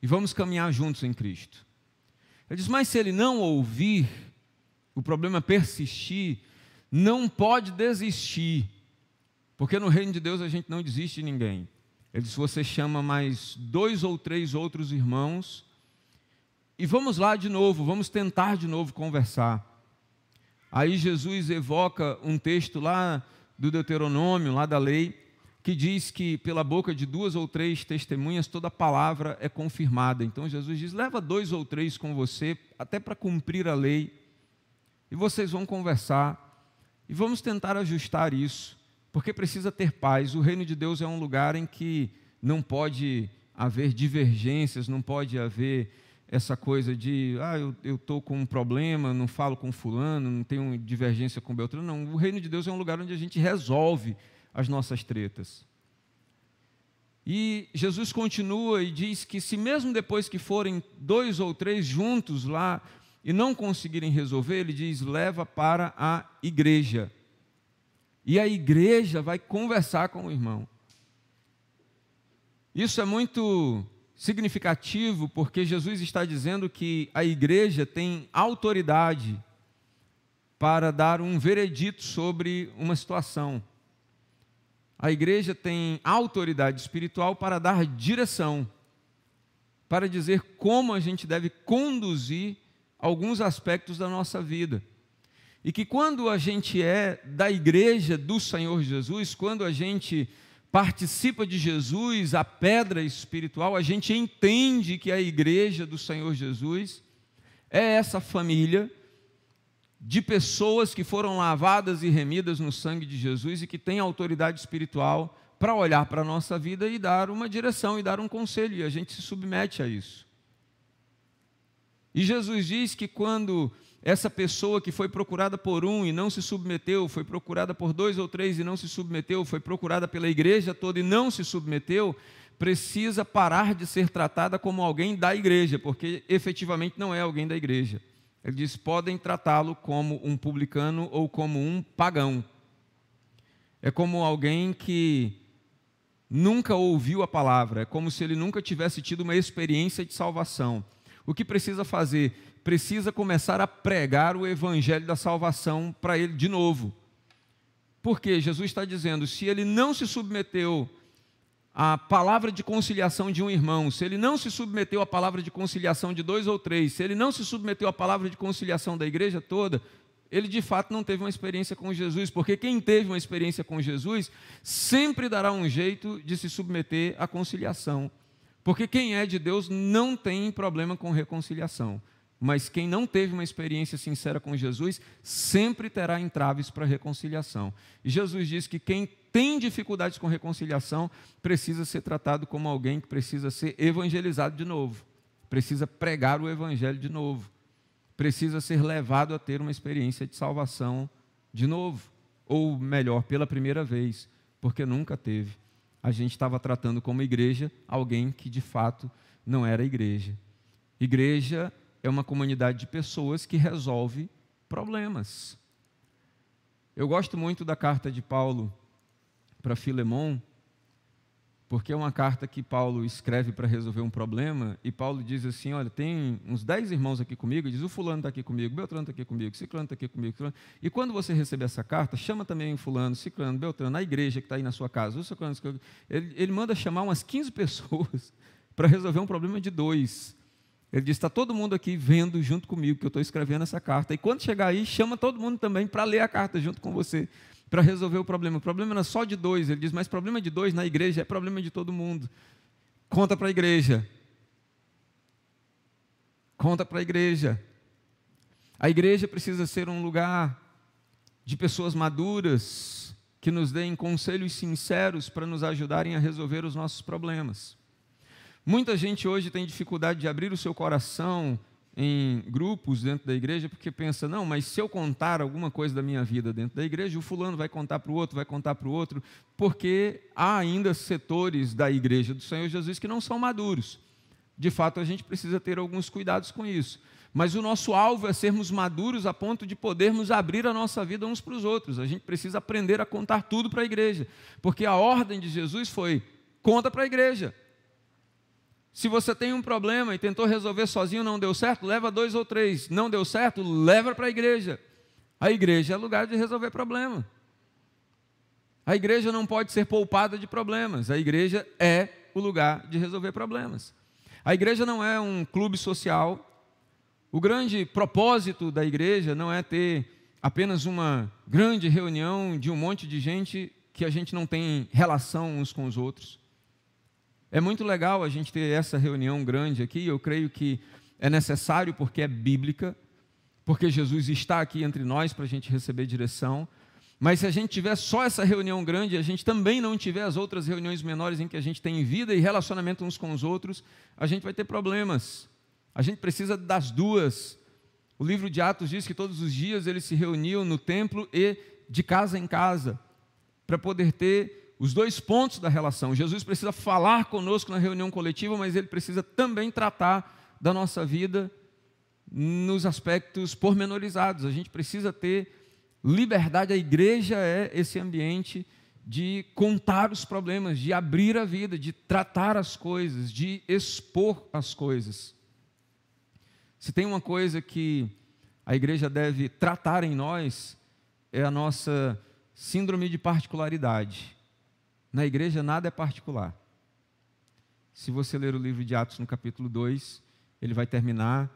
E vamos caminhar juntos em Cristo. Ele diz, mas se ele não ouvir, o problema é persistir, não pode desistir. Porque no reino de Deus a gente não desiste de ninguém. Ele disse: Você chama mais dois ou três outros irmãos e vamos lá de novo, vamos tentar de novo conversar. Aí Jesus evoca um texto lá do Deuteronômio, lá da lei, que diz que pela boca de duas ou três testemunhas toda palavra é confirmada. Então Jesus diz: leva dois ou três com você, até para cumprir a lei, e vocês vão conversar, e vamos tentar ajustar isso. Porque precisa ter paz. O reino de Deus é um lugar em que não pode haver divergências, não pode haver essa coisa de, ah, eu estou com um problema, não falo com fulano, não tenho divergência com Beltrano. Não, o reino de Deus é um lugar onde a gente resolve as nossas tretas. E Jesus continua e diz que, se mesmo depois que forem dois ou três juntos lá e não conseguirem resolver, ele diz: leva para a igreja. E a igreja vai conversar com o irmão. Isso é muito significativo porque Jesus está dizendo que a igreja tem autoridade para dar um veredito sobre uma situação. A igreja tem autoridade espiritual para dar direção, para dizer como a gente deve conduzir alguns aspectos da nossa vida. E que quando a gente é da igreja do Senhor Jesus, quando a gente participa de Jesus, a pedra espiritual, a gente entende que a igreja do Senhor Jesus é essa família de pessoas que foram lavadas e remidas no sangue de Jesus e que têm autoridade espiritual para olhar para a nossa vida e dar uma direção e dar um conselho, e a gente se submete a isso. E Jesus diz que quando essa pessoa que foi procurada por um e não se submeteu, foi procurada por dois ou três e não se submeteu, foi procurada pela igreja toda e não se submeteu, precisa parar de ser tratada como alguém da igreja, porque efetivamente não é alguém da igreja. Ele diz: podem tratá-lo como um publicano ou como um pagão. É como alguém que nunca ouviu a palavra, é como se ele nunca tivesse tido uma experiência de salvação. O que precisa fazer? precisa começar a pregar o evangelho da salvação para ele de novo. Porque Jesus está dizendo: se ele não se submeteu à palavra de conciliação de um irmão, se ele não se submeteu à palavra de conciliação de dois ou três, se ele não se submeteu à palavra de conciliação da igreja toda, ele de fato não teve uma experiência com Jesus, porque quem teve uma experiência com Jesus sempre dará um jeito de se submeter à conciliação. Porque quem é de Deus não tem problema com reconciliação. Mas quem não teve uma experiência sincera com Jesus sempre terá entraves para a reconciliação. E Jesus diz que quem tem dificuldades com reconciliação precisa ser tratado como alguém que precisa ser evangelizado de novo, precisa pregar o evangelho de novo, precisa ser levado a ter uma experiência de salvação de novo, ou melhor, pela primeira vez, porque nunca teve. A gente estava tratando como igreja alguém que de fato não era igreja. Igreja é uma comunidade de pessoas que resolve problemas. Eu gosto muito da carta de Paulo para Filemon, porque é uma carta que Paulo escreve para resolver um problema, e Paulo diz assim: olha, tem uns dez irmãos aqui comigo, e diz, o fulano está aqui comigo, Beltrano está aqui comigo, Ciclano está aqui comigo, Ciclano. Tá e quando você receber essa carta, chama também o fulano, Ciclano, Beltrano, a igreja que está aí na sua casa, o Ciclano, Ciclano. Ele, ele manda chamar umas 15 pessoas para resolver um problema de dois. Ele disse: está todo mundo aqui vendo junto comigo que eu estou escrevendo essa carta. E quando chegar aí, chama todo mundo também para ler a carta junto com você, para resolver o problema. O problema não é só de dois. Ele diz: mas problema de dois na igreja é problema de todo mundo. Conta para a igreja. Conta para a igreja. A igreja precisa ser um lugar de pessoas maduras que nos deem conselhos sinceros para nos ajudarem a resolver os nossos problemas. Muita gente hoje tem dificuldade de abrir o seu coração em grupos dentro da igreja porque pensa: não, mas se eu contar alguma coisa da minha vida dentro da igreja, o fulano vai contar para o outro, vai contar para o outro, porque há ainda setores da igreja do Senhor Jesus que não são maduros. De fato, a gente precisa ter alguns cuidados com isso. Mas o nosso alvo é sermos maduros a ponto de podermos abrir a nossa vida uns para os outros. A gente precisa aprender a contar tudo para a igreja, porque a ordem de Jesus foi: conta para a igreja, se você tem um problema e tentou resolver sozinho, não deu certo, leva dois ou três. Não deu certo, leva para a igreja. A igreja é lugar de resolver problema. A igreja não pode ser poupada de problemas. A igreja é o lugar de resolver problemas. A igreja não é um clube social. O grande propósito da igreja não é ter apenas uma grande reunião de um monte de gente que a gente não tem relação uns com os outros. É muito legal a gente ter essa reunião grande aqui, eu creio que é necessário porque é bíblica, porque Jesus está aqui entre nós para a gente receber direção. Mas se a gente tiver só essa reunião grande, a gente também não tiver as outras reuniões menores em que a gente tem vida e relacionamento uns com os outros, a gente vai ter problemas. A gente precisa das duas. O livro de Atos diz que todos os dias eles se reuniam no templo e de casa em casa para poder ter os dois pontos da relação. Jesus precisa falar conosco na reunião coletiva, mas ele precisa também tratar da nossa vida nos aspectos pormenorizados. A gente precisa ter liberdade. A igreja é esse ambiente de contar os problemas, de abrir a vida, de tratar as coisas, de expor as coisas. Se tem uma coisa que a igreja deve tratar em nós, é a nossa síndrome de particularidade. Na igreja nada é particular. Se você ler o livro de Atos no capítulo 2, ele vai terminar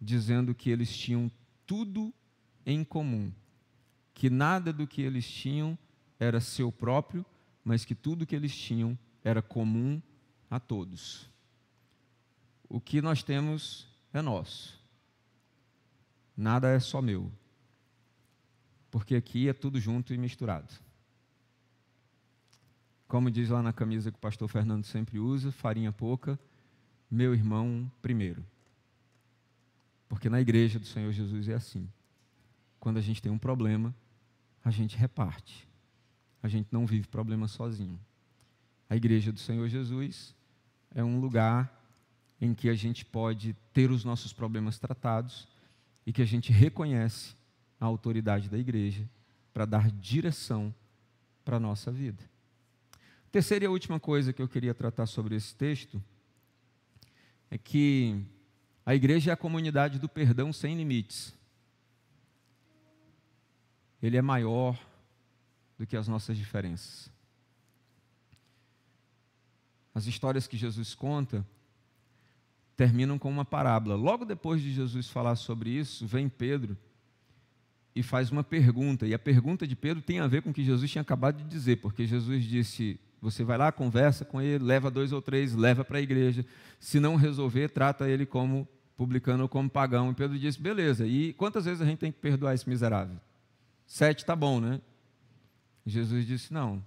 dizendo que eles tinham tudo em comum, que nada do que eles tinham era seu próprio, mas que tudo que eles tinham era comum a todos. O que nós temos é nosso. Nada é só meu. Porque aqui é tudo junto e misturado. Como diz lá na camisa que o pastor Fernando sempre usa, farinha pouca, meu irmão primeiro. Porque na igreja do Senhor Jesus é assim. Quando a gente tem um problema, a gente reparte. A gente não vive problema sozinho. A igreja do Senhor Jesus é um lugar em que a gente pode ter os nossos problemas tratados e que a gente reconhece a autoridade da igreja para dar direção para a nossa vida. Terceira e última coisa que eu queria tratar sobre esse texto é que a igreja é a comunidade do perdão sem limites. Ele é maior do que as nossas diferenças. As histórias que Jesus conta terminam com uma parábola. Logo depois de Jesus falar sobre isso, vem Pedro e faz uma pergunta. E a pergunta de Pedro tem a ver com o que Jesus tinha acabado de dizer, porque Jesus disse: você vai lá, conversa com ele, leva dois ou três, leva para a igreja. Se não resolver, trata ele como publicano ou como pagão. E Pedro disse: beleza, e quantas vezes a gente tem que perdoar esse miserável? Sete tá bom, né? Jesus disse: não,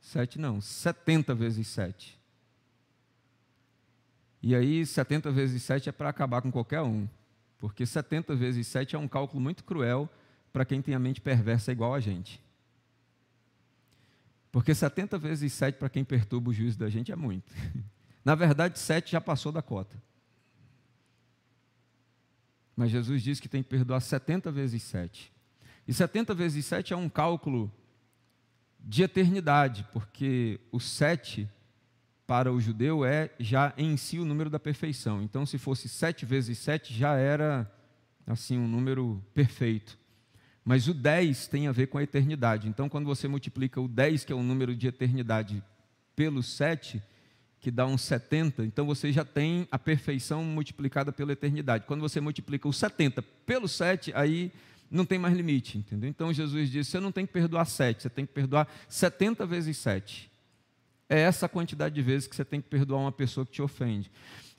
sete não, setenta vezes sete. E aí, 70 vezes 7 é para acabar com qualquer um, porque 70 vezes 7 é um cálculo muito cruel para quem tem a mente perversa igual a gente. Porque 70 vezes 7 para quem perturba o juízo da gente é muito. Na verdade, 7 já passou da cota. Mas Jesus disse que tem que perdoar 70 vezes 7. E 70 vezes 7 é um cálculo de eternidade, porque o 7 para o judeu é já em si o número da perfeição. Então, se fosse 7 vezes 7, já era assim um número perfeito. Mas o 10 tem a ver com a eternidade. Então, quando você multiplica o 10, que é o número de eternidade, pelo 7, que dá um 70, então você já tem a perfeição multiplicada pela eternidade. Quando você multiplica o 70 pelo 7, aí não tem mais limite, entendeu? Então Jesus disse: você não tem que perdoar 7, você tem que perdoar 70 vezes 7. É essa quantidade de vezes que você tem que perdoar uma pessoa que te ofende.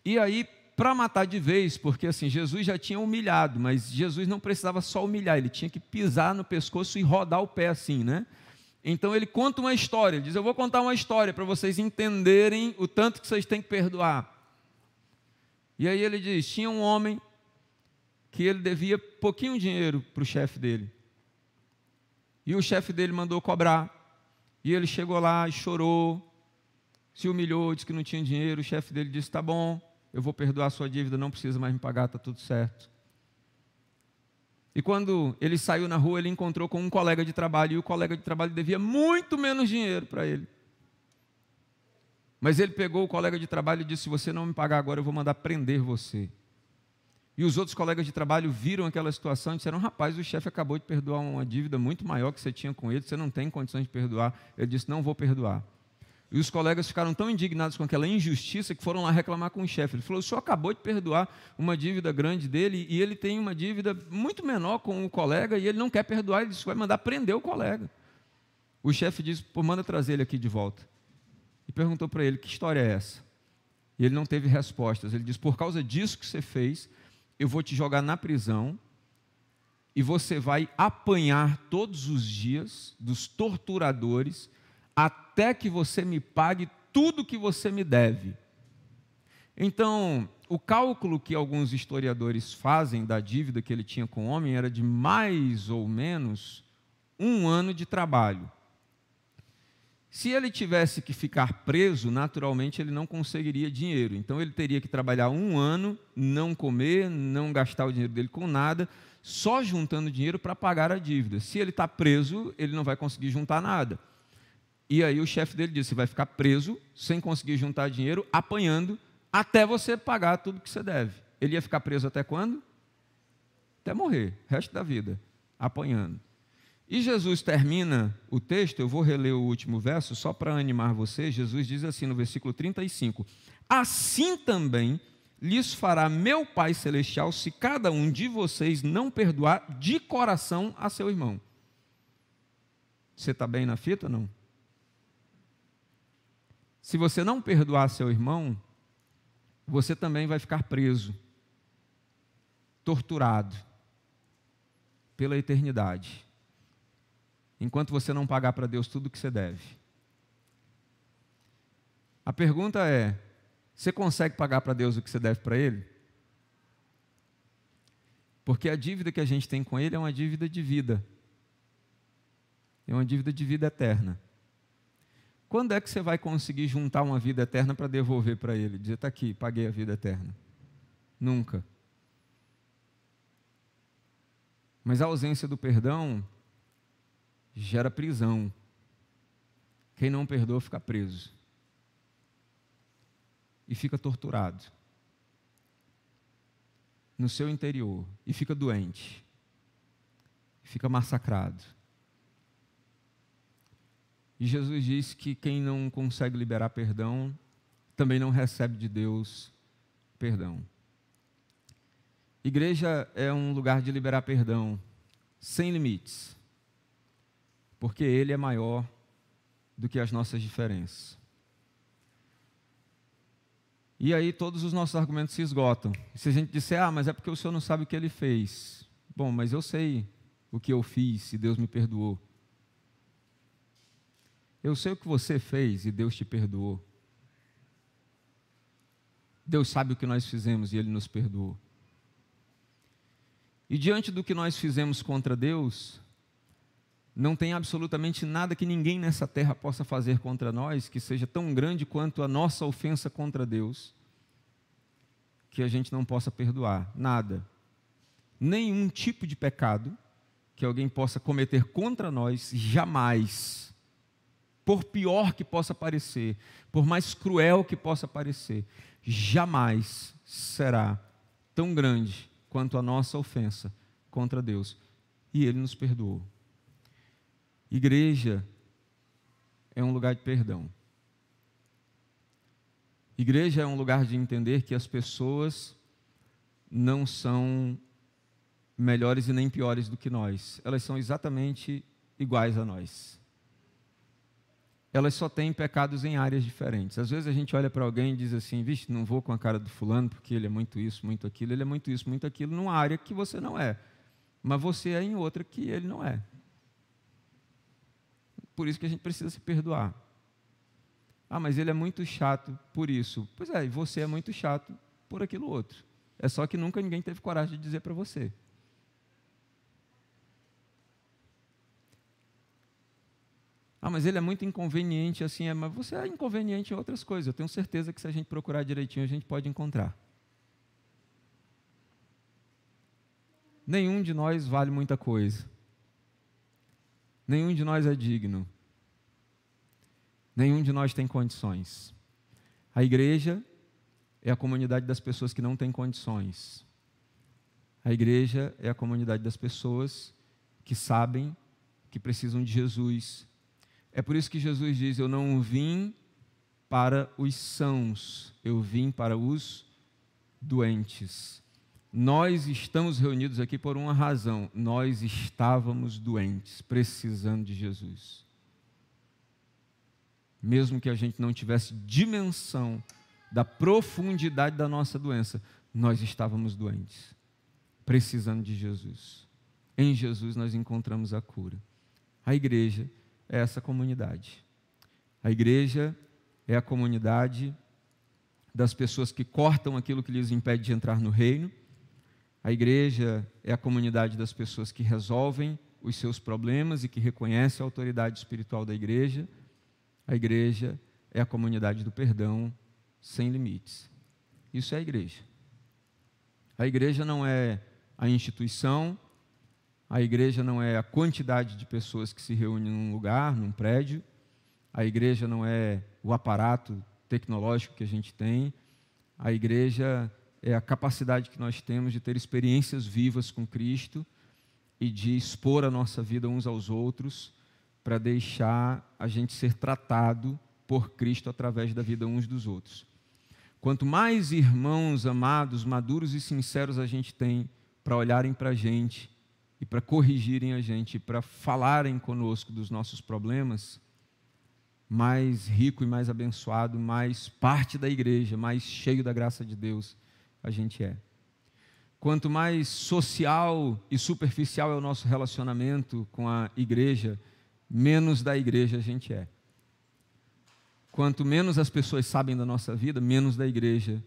E aí, para matar de vez, porque assim, Jesus já tinha humilhado, mas Jesus não precisava só humilhar, ele tinha que pisar no pescoço e rodar o pé assim, né? Então ele conta uma história, ele diz: Eu vou contar uma história para vocês entenderem o tanto que vocês têm que perdoar. E aí ele diz: Tinha um homem que ele devia pouquinho dinheiro para o chefe dele. E o chefe dele mandou cobrar. E ele chegou lá e chorou, se humilhou, disse que não tinha dinheiro. O chefe dele disse: Tá bom, eu vou perdoar a sua dívida, não precisa mais me pagar, está tudo certo. E quando ele saiu na rua, ele encontrou com um colega de trabalho, e o colega de trabalho devia muito menos dinheiro para ele. Mas ele pegou o colega de trabalho e disse: Se você não me pagar agora, eu vou mandar prender você. E os outros colegas de trabalho viram aquela situação e disseram: Rapaz, o chefe acabou de perdoar uma dívida muito maior que você tinha com ele, você não tem condições de perdoar. Ele disse: Não vou perdoar. E os colegas ficaram tão indignados com aquela injustiça que foram lá reclamar com o chefe. Ele falou: o senhor acabou de perdoar uma dívida grande dele e ele tem uma dívida muito menor com o colega e ele não quer perdoar. Ele disse: vai mandar prender o colega. O chefe disse: pô, manda trazer ele aqui de volta. E perguntou para ele: que história é essa? E ele não teve respostas. Ele disse: por causa disso que você fez, eu vou te jogar na prisão e você vai apanhar todos os dias dos torturadores até que você me pague tudo que você me deve. Então, o cálculo que alguns historiadores fazem da dívida que ele tinha com o homem era de mais ou menos um ano de trabalho. Se ele tivesse que ficar preso, naturalmente ele não conseguiria dinheiro. Então ele teria que trabalhar um ano, não comer, não gastar o dinheiro dele com nada, só juntando dinheiro para pagar a dívida. Se ele está preso, ele não vai conseguir juntar nada. E aí o chefe dele disse: vai ficar preso, sem conseguir juntar dinheiro, apanhando, até você pagar tudo que você deve. Ele ia ficar preso até quando? Até morrer, resto da vida, apanhando. E Jesus termina o texto, eu vou reler o último verso só para animar vocês. Jesus diz assim no versículo 35: Assim também lhes fará meu Pai Celestial se cada um de vocês não perdoar de coração a seu irmão. Você está bem na fita, não? Se você não perdoar seu irmão, você também vai ficar preso, torturado pela eternidade, enquanto você não pagar para Deus tudo o que você deve. A pergunta é: você consegue pagar para Deus o que você deve para Ele? Porque a dívida que a gente tem com Ele é uma dívida de vida, é uma dívida de vida eterna. Quando é que você vai conseguir juntar uma vida eterna para devolver para ele? Dizer, está aqui, paguei a vida eterna. Nunca. Mas a ausência do perdão gera prisão. Quem não perdoa fica preso. E fica torturado. No seu interior. E fica doente. E fica massacrado. E Jesus diz que quem não consegue liberar perdão também não recebe de Deus perdão. Igreja é um lugar de liberar perdão sem limites, porque Ele é maior do que as nossas diferenças. E aí todos os nossos argumentos se esgotam. Se a gente disser, ah, mas é porque o senhor não sabe o que ele fez. Bom, mas eu sei o que eu fiz e Deus me perdoou. Eu sei o que você fez e Deus te perdoou. Deus sabe o que nós fizemos e Ele nos perdoou. E diante do que nós fizemos contra Deus, não tem absolutamente nada que ninguém nessa terra possa fazer contra nós que seja tão grande quanto a nossa ofensa contra Deus, que a gente não possa perdoar. Nada. Nenhum tipo de pecado que alguém possa cometer contra nós jamais por pior que possa parecer, por mais cruel que possa parecer, jamais será tão grande quanto a nossa ofensa contra Deus. E Ele nos perdoou. Igreja é um lugar de perdão. Igreja é um lugar de entender que as pessoas não são melhores e nem piores do que nós. Elas são exatamente iguais a nós elas só têm pecados em áreas diferentes. Às vezes a gente olha para alguém e diz assim: vixe, não vou com a cara do fulano porque ele é muito isso, muito aquilo, ele é muito isso, muito aquilo, numa área que você não é. Mas você é em outra que ele não é. Por isso que a gente precisa se perdoar. Ah, mas ele é muito chato por isso. Pois é, e você é muito chato por aquilo outro. É só que nunca ninguém teve coragem de dizer para você. Ah, mas ele é muito inconveniente assim, é, mas você é inconveniente em outras coisas. Eu tenho certeza que se a gente procurar direitinho, a gente pode encontrar. Nenhum de nós vale muita coisa. Nenhum de nós é digno. Nenhum de nós tem condições. A igreja é a comunidade das pessoas que não têm condições. A igreja é a comunidade das pessoas que sabem que precisam de Jesus, é por isso que Jesus diz: Eu não vim para os sãos, eu vim para os doentes. Nós estamos reunidos aqui por uma razão: nós estávamos doentes, precisando de Jesus. Mesmo que a gente não tivesse dimensão da profundidade da nossa doença, nós estávamos doentes, precisando de Jesus. Em Jesus nós encontramos a cura. A igreja é essa comunidade. A igreja é a comunidade das pessoas que cortam aquilo que lhes impede de entrar no reino. A igreja é a comunidade das pessoas que resolvem os seus problemas e que reconhece a autoridade espiritual da igreja. A igreja é a comunidade do perdão sem limites. Isso é a igreja. A igreja não é a instituição, a igreja não é a quantidade de pessoas que se reúnem num lugar, num prédio. A igreja não é o aparato tecnológico que a gente tem. A igreja é a capacidade que nós temos de ter experiências vivas com Cristo e de expor a nossa vida uns aos outros para deixar a gente ser tratado por Cristo através da vida uns dos outros. Quanto mais irmãos amados, maduros e sinceros a gente tem para olharem para a gente e para corrigirem a gente, para falarem conosco dos nossos problemas, mais rico e mais abençoado, mais parte da igreja, mais cheio da graça de Deus a gente é. Quanto mais social e superficial é o nosso relacionamento com a igreja, menos da igreja a gente é. Quanto menos as pessoas sabem da nossa vida, menos da igreja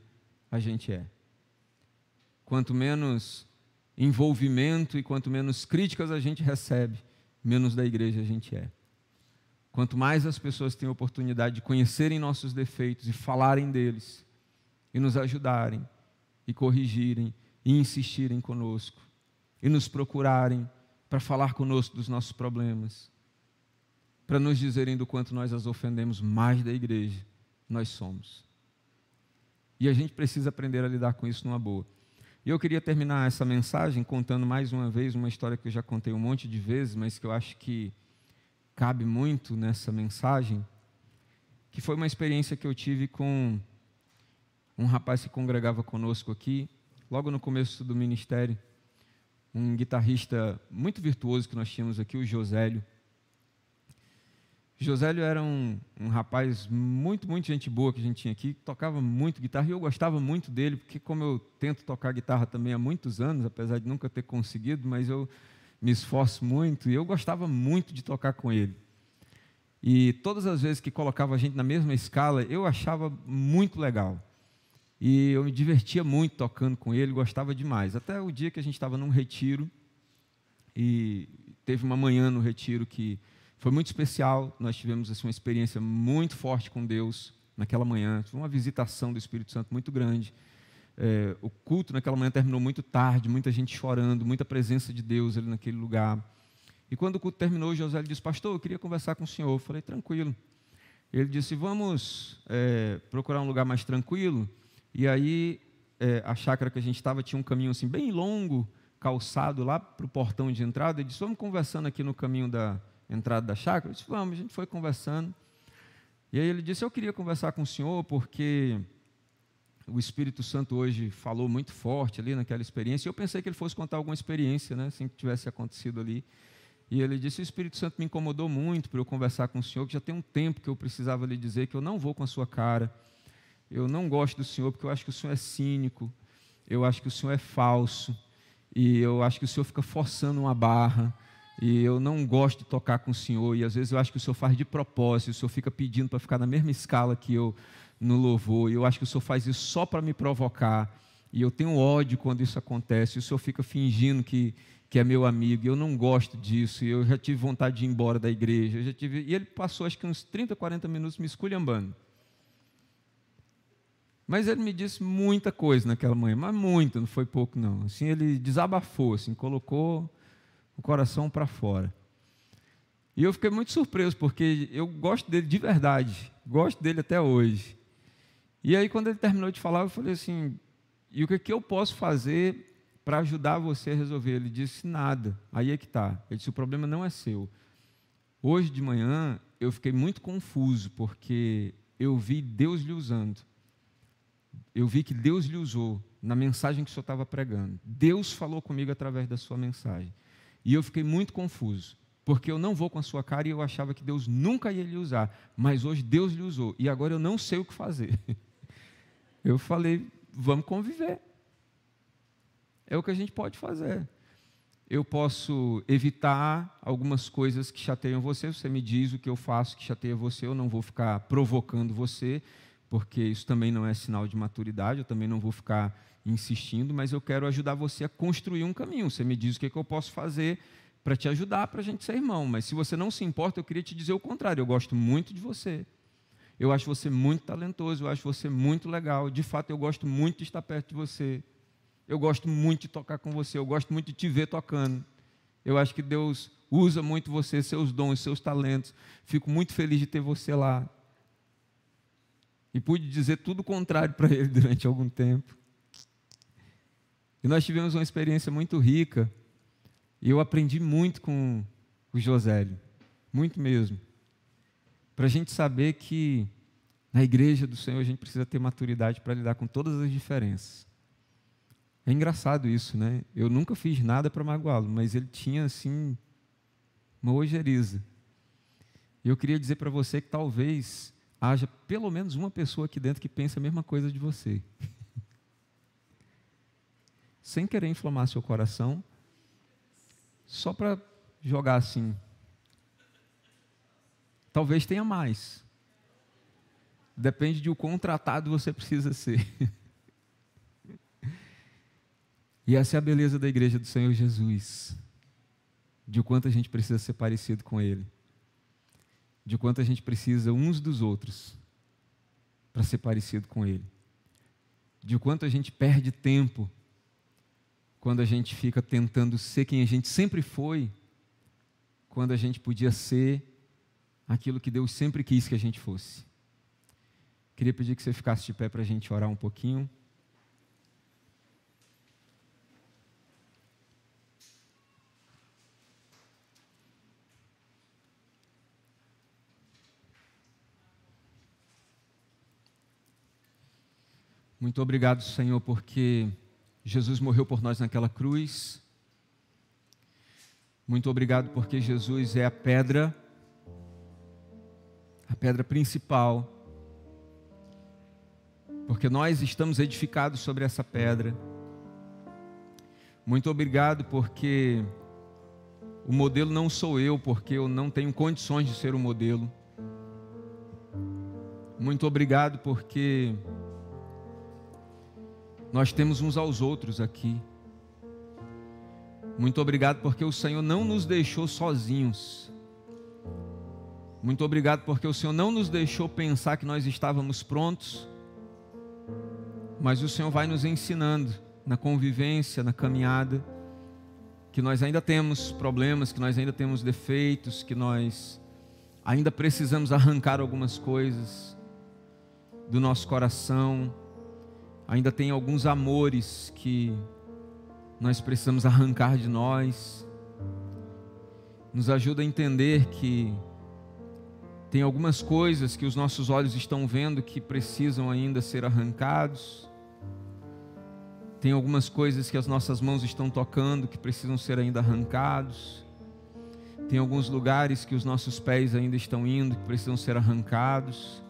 a gente é. Quanto menos envolvimento e quanto menos críticas a gente recebe, menos da igreja a gente é. Quanto mais as pessoas têm a oportunidade de conhecerem nossos defeitos e falarem deles, e nos ajudarem, e corrigirem, e insistirem conosco, e nos procurarem para falar conosco dos nossos problemas, para nos dizerem do quanto nós as ofendemos mais da igreja, nós somos. E a gente precisa aprender a lidar com isso numa boa. E eu queria terminar essa mensagem contando mais uma vez uma história que eu já contei um monte de vezes, mas que eu acho que cabe muito nessa mensagem, que foi uma experiência que eu tive com um rapaz que congregava conosco aqui, logo no começo do ministério, um guitarrista muito virtuoso que nós tínhamos aqui, o Josélio. Josélio era um, um, rapaz muito, muito gente boa que a gente tinha aqui, tocava muito guitarra e eu gostava muito dele, porque como eu tento tocar guitarra também há muitos anos, apesar de nunca ter conseguido, mas eu me esforço muito e eu gostava muito de tocar com ele. E todas as vezes que colocava a gente na mesma escala, eu achava muito legal. E eu me divertia muito tocando com ele, gostava demais. Até o dia que a gente estava num retiro e teve uma manhã no retiro que foi muito especial, nós tivemos assim, uma experiência muito forte com Deus naquela manhã, foi uma visitação do Espírito Santo muito grande. É, o culto naquela manhã terminou muito tarde, muita gente chorando, muita presença de Deus ali naquele lugar. E quando o culto terminou, José disse: Pastor, eu queria conversar com o senhor. Eu falei: Tranquilo. Ele disse: Vamos é, procurar um lugar mais tranquilo. E aí, é, a chácara que a gente estava tinha um caminho assim bem longo, calçado lá para o portão de entrada. Ele disse: Vamos conversando aqui no caminho da, entrada da chácara? Eu disse, vamos, a gente foi conversando. E aí ele disse, eu queria conversar com o senhor porque o Espírito Santo hoje falou muito forte ali naquela experiência. E eu pensei que ele fosse contar alguma experiência, né, assim que tivesse acontecido ali. E ele disse: O Espírito Santo me incomodou muito para eu conversar com o senhor, que já tem um tempo que eu precisava lhe dizer que eu não vou com a sua cara. Eu não gosto do senhor porque eu acho que o senhor é cínico, eu acho que o senhor é falso, e eu acho que o senhor fica forçando uma barra, e eu não gosto de tocar com o Senhor, e às vezes eu acho que o Senhor faz de propósito, o Senhor fica pedindo para ficar na mesma escala que eu no louvor, e eu acho que o Senhor faz isso só para me provocar, e eu tenho ódio quando isso acontece, e o Senhor fica fingindo que, que é meu amigo, e eu não gosto disso, e eu já tive vontade de ir embora da igreja, já tive... e ele passou acho que uns 30, 40 minutos me esculhambando. Mas ele me disse muita coisa naquela manhã, mas muita, não foi pouco não. Assim, ele desabafou, assim, colocou o coração para fora. E eu fiquei muito surpreso, porque eu gosto dele de verdade, gosto dele até hoje. E aí, quando ele terminou de falar, eu falei assim: e o que, é que eu posso fazer para ajudar você a resolver? Ele disse: nada. Aí é que está. Ele disse: o problema não é seu. Hoje de manhã eu fiquei muito confuso, porque eu vi Deus lhe usando. Eu vi que Deus lhe usou na mensagem que o senhor estava pregando. Deus falou comigo através da sua mensagem. E eu fiquei muito confuso, porque eu não vou com a sua cara e eu achava que Deus nunca ia lhe usar, mas hoje Deus lhe usou e agora eu não sei o que fazer. Eu falei, vamos conviver. É o que a gente pode fazer. Eu posso evitar algumas coisas que chateiam você, você me diz o que eu faço que chateia você, eu não vou ficar provocando você, porque isso também não é sinal de maturidade, eu também não vou ficar insistindo, mas eu quero ajudar você a construir um caminho. Você me diz o que, é que eu posso fazer para te ajudar, para a gente ser irmão. Mas se você não se importa, eu queria te dizer o contrário. Eu gosto muito de você. Eu acho você muito talentoso, eu acho você muito legal. De fato, eu gosto muito de estar perto de você. Eu gosto muito de tocar com você, eu gosto muito de te ver tocando. Eu acho que Deus usa muito você, seus dons, seus talentos. Fico muito feliz de ter você lá. E pude dizer tudo o contrário para ele durante algum tempo nós tivemos uma experiência muito rica. E eu aprendi muito com o Josélio, muito mesmo. Para a gente saber que na igreja do Senhor a gente precisa ter maturidade para lidar com todas as diferenças. É engraçado isso, né? Eu nunca fiz nada para magoá-lo, mas ele tinha assim uma ojeriza. E eu queria dizer para você que talvez haja pelo menos uma pessoa aqui dentro que pensa a mesma coisa de você. sem querer inflamar seu coração, só para jogar assim. Talvez tenha mais. Depende de o quão tratado você precisa ser. e essa é a beleza da igreja do Senhor Jesus. De o quanto a gente precisa ser parecido com Ele. De o quanto a gente precisa uns dos outros para ser parecido com Ele. De o quanto a gente perde tempo quando a gente fica tentando ser quem a gente sempre foi, quando a gente podia ser aquilo que Deus sempre quis que a gente fosse. Queria pedir que você ficasse de pé para a gente orar um pouquinho. Muito obrigado, Senhor, porque Jesus morreu por nós naquela cruz. Muito obrigado porque Jesus é a pedra, a pedra principal. Porque nós estamos edificados sobre essa pedra. Muito obrigado porque o modelo não sou eu, porque eu não tenho condições de ser o um modelo. Muito obrigado porque nós temos uns aos outros aqui. Muito obrigado porque o Senhor não nos deixou sozinhos. Muito obrigado porque o Senhor não nos deixou pensar que nós estávamos prontos, mas o Senhor vai nos ensinando na convivência, na caminhada, que nós ainda temos problemas, que nós ainda temos defeitos, que nós ainda precisamos arrancar algumas coisas do nosso coração Ainda tem alguns amores que nós precisamos arrancar de nós. Nos ajuda a entender que tem algumas coisas que os nossos olhos estão vendo que precisam ainda ser arrancados. Tem algumas coisas que as nossas mãos estão tocando que precisam ser ainda arrancados. Tem alguns lugares que os nossos pés ainda estão indo que precisam ser arrancados.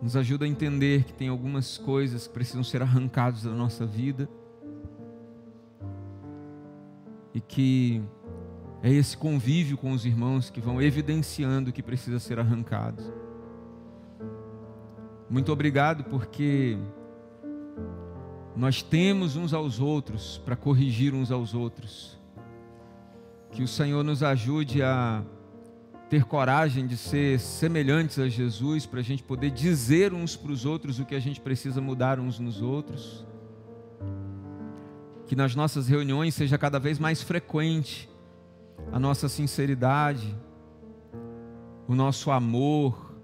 Nos ajuda a entender que tem algumas coisas que precisam ser arrancadas da nossa vida. E que é esse convívio com os irmãos que vão evidenciando o que precisa ser arrancado. Muito obrigado porque nós temos uns aos outros para corrigir uns aos outros. Que o Senhor nos ajude a ter coragem de ser semelhantes a Jesus, para a gente poder dizer uns para os outros o que a gente precisa mudar uns nos outros. Que nas nossas reuniões seja cada vez mais frequente a nossa sinceridade, o nosso amor,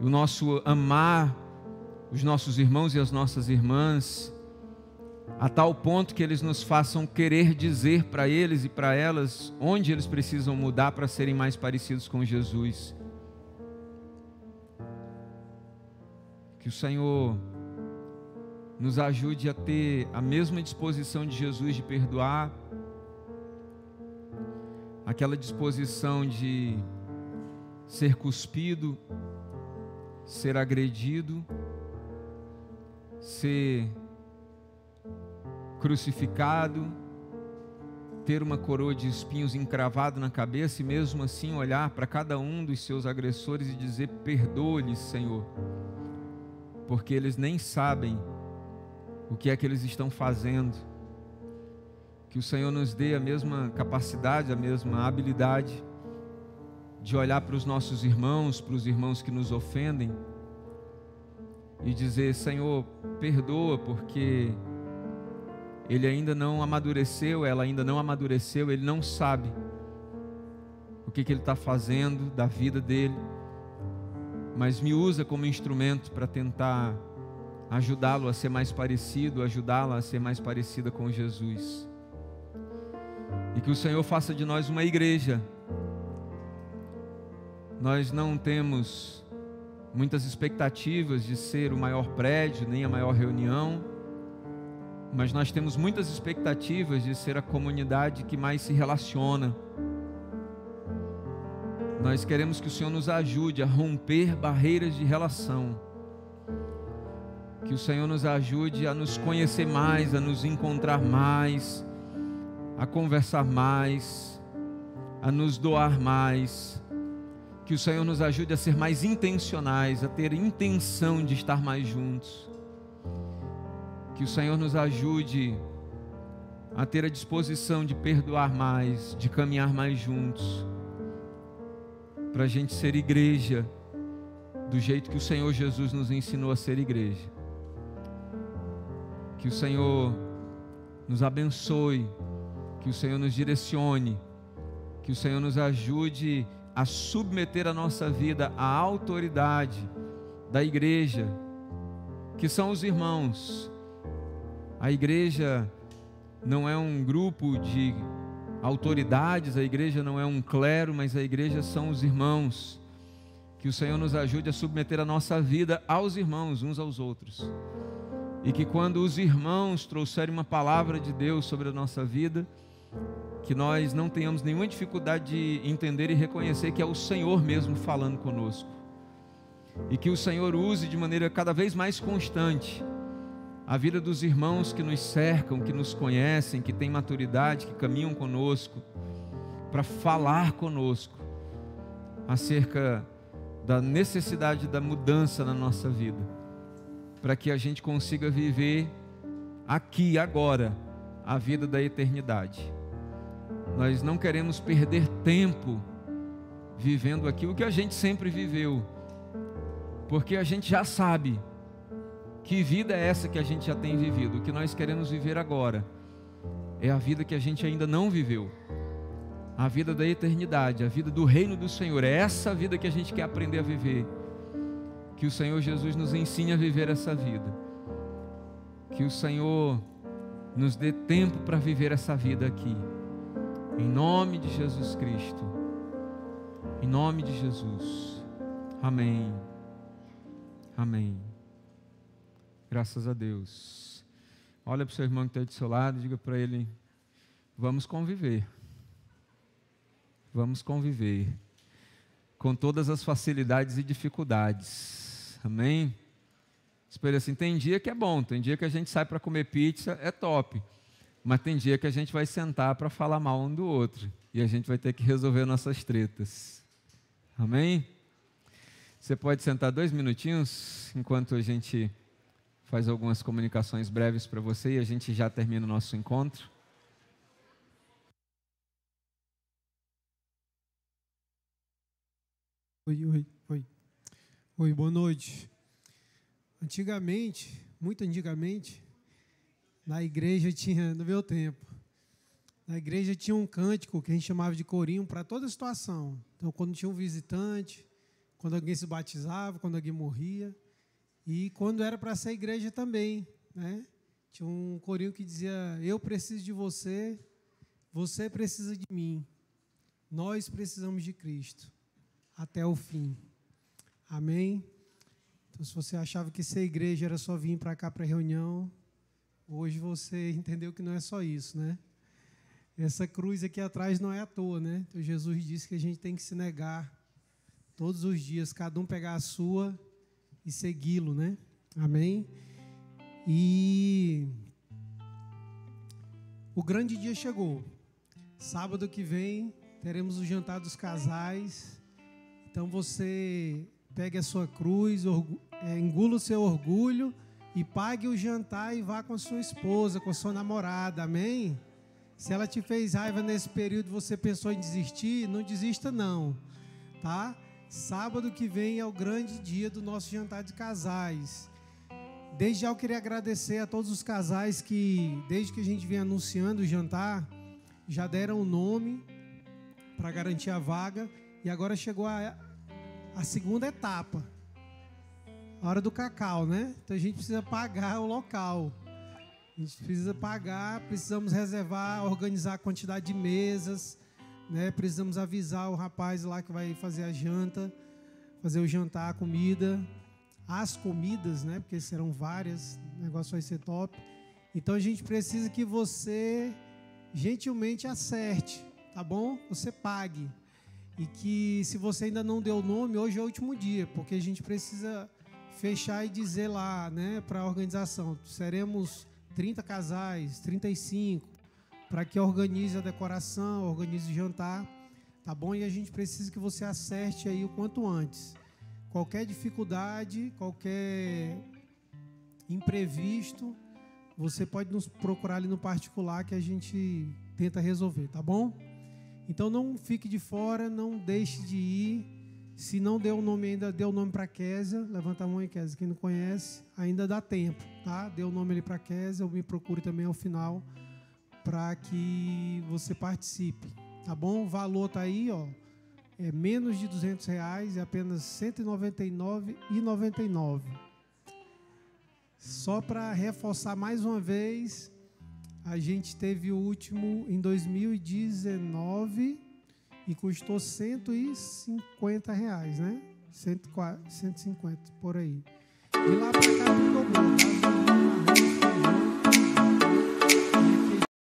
o nosso amar os nossos irmãos e as nossas irmãs a tal ponto que eles nos façam querer dizer para eles e para elas onde eles precisam mudar para serem mais parecidos com Jesus. Que o Senhor nos ajude a ter a mesma disposição de Jesus de perdoar, aquela disposição de ser cuspido, ser agredido, ser crucificado, ter uma coroa de espinhos encravado na cabeça e mesmo assim olhar para cada um dos seus agressores e dizer: Perdoa-lhes, Senhor, porque eles nem sabem o que é que eles estão fazendo. Que o Senhor nos dê a mesma capacidade, a mesma habilidade de olhar para os nossos irmãos, para os irmãos que nos ofendem e dizer: Senhor, perdoa, porque ele ainda não amadureceu, ela ainda não amadureceu, ele não sabe o que, que ele está fazendo da vida dele, mas me usa como instrumento para tentar ajudá-lo a ser mais parecido, ajudá-la a ser mais parecida com Jesus. E que o Senhor faça de nós uma igreja. Nós não temos muitas expectativas de ser o maior prédio, nem a maior reunião mas nós temos muitas expectativas de ser a comunidade que mais se relaciona. Nós queremos que o Senhor nos ajude a romper barreiras de relação. Que o Senhor nos ajude a nos conhecer mais, a nos encontrar mais, a conversar mais, a nos doar mais. Que o Senhor nos ajude a ser mais intencionais, a ter intenção de estar mais juntos que o Senhor nos ajude a ter a disposição de perdoar mais, de caminhar mais juntos, para a gente ser igreja do jeito que o Senhor Jesus nos ensinou a ser igreja. Que o Senhor nos abençoe, que o Senhor nos direcione, que o Senhor nos ajude a submeter a nossa vida à autoridade da igreja, que são os irmãos a igreja não é um grupo de autoridades, a igreja não é um clero, mas a igreja são os irmãos. Que o Senhor nos ajude a submeter a nossa vida aos irmãos, uns aos outros. E que quando os irmãos trouxerem uma palavra de Deus sobre a nossa vida, que nós não tenhamos nenhuma dificuldade de entender e reconhecer que é o Senhor mesmo falando conosco. E que o Senhor use de maneira cada vez mais constante a vida dos irmãos que nos cercam, que nos conhecem, que têm maturidade, que caminham conosco, para falar conosco acerca da necessidade da mudança na nossa vida, para que a gente consiga viver aqui, agora, a vida da eternidade. Nós não queremos perder tempo vivendo aquilo que a gente sempre viveu, porque a gente já sabe que vida é essa que a gente já tem vivido? O que nós queremos viver agora é a vida que a gente ainda não viveu. A vida da eternidade, a vida do reino do Senhor. É essa vida que a gente quer aprender a viver. Que o Senhor Jesus nos ensine a viver essa vida. Que o Senhor nos dê tempo para viver essa vida aqui. Em nome de Jesus Cristo. Em nome de Jesus. Amém. Amém. Graças a Deus. Olha para o seu irmão que está aí do seu lado e diga para ele: vamos conviver. Vamos conviver. Com todas as facilidades e dificuldades. Amém? Espera assim: tem dia que é bom, tem dia que a gente sai para comer pizza, é top. Mas tem dia que a gente vai sentar para falar mal um do outro. E a gente vai ter que resolver nossas tretas. Amém? Você pode sentar dois minutinhos enquanto a gente faz algumas comunicações breves para você e a gente já termina o nosso encontro. Oi, oi, oi. Oi, boa noite. Antigamente, muito antigamente, na igreja tinha, no meu tempo, na igreja tinha um cântico que a gente chamava de corinho para toda situação. Então, quando tinha um visitante, quando alguém se batizava, quando alguém morria, e quando era para ser igreja também, né? Tinha um corinho que dizia: Eu preciso de você, você precisa de mim, nós precisamos de Cristo até o fim. Amém? Então, se você achava que ser igreja era só vir para cá para reunião, hoje você entendeu que não é só isso, né? Essa cruz aqui atrás não é à toa, né? Então, Jesus disse que a gente tem que se negar todos os dias, cada um pegar a sua e segui-lo, né? Amém? E o grande dia chegou. Sábado que vem teremos o jantar dos casais. Então você pegue a sua cruz, é, engula o seu orgulho e pague o jantar e vá com a sua esposa, com a sua namorada. Amém? Se ela te fez raiva nesse período, você pensou em desistir, não desista não, tá? Sábado que vem é o grande dia do nosso jantar de casais. Desde já eu queria agradecer a todos os casais que, desde que a gente vem anunciando o jantar, já deram o nome para garantir a vaga e agora chegou a, a segunda etapa, a hora do cacau, né? Então a gente precisa pagar o local, a gente precisa pagar, precisamos reservar, organizar a quantidade de mesas, né? Precisamos avisar o rapaz lá que vai fazer a janta, fazer o jantar, a comida, as comidas, né? Porque serão várias, o negócio vai ser top. Então a gente precisa que você gentilmente acerte, tá bom? Você pague. E que se você ainda não deu o nome, hoje é o último dia, porque a gente precisa fechar e dizer lá, né, para a organização, seremos 30 casais, 35, para que organize a decoração, organize o jantar, tá bom? E a gente precisa que você acerte aí o quanto antes. Qualquer dificuldade, qualquer imprevisto, você pode nos procurar ali no particular que a gente tenta resolver, tá bom? Então não fique de fora, não deixe de ir. Se não deu o nome ainda, deu o nome para Késia. Levanta a mão aí, Késia. Quem não conhece, ainda dá tempo, tá? Deu o nome ali para Késia, eu me procure também ao final para que você participe, tá bom? O valor tá aí, ó, é menos de 200 reais, é apenas 199,99. Só para reforçar mais uma vez, a gente teve o último em 2019 e custou 150 reais, né? 150 por aí. E lá para cá ficou bom, tá?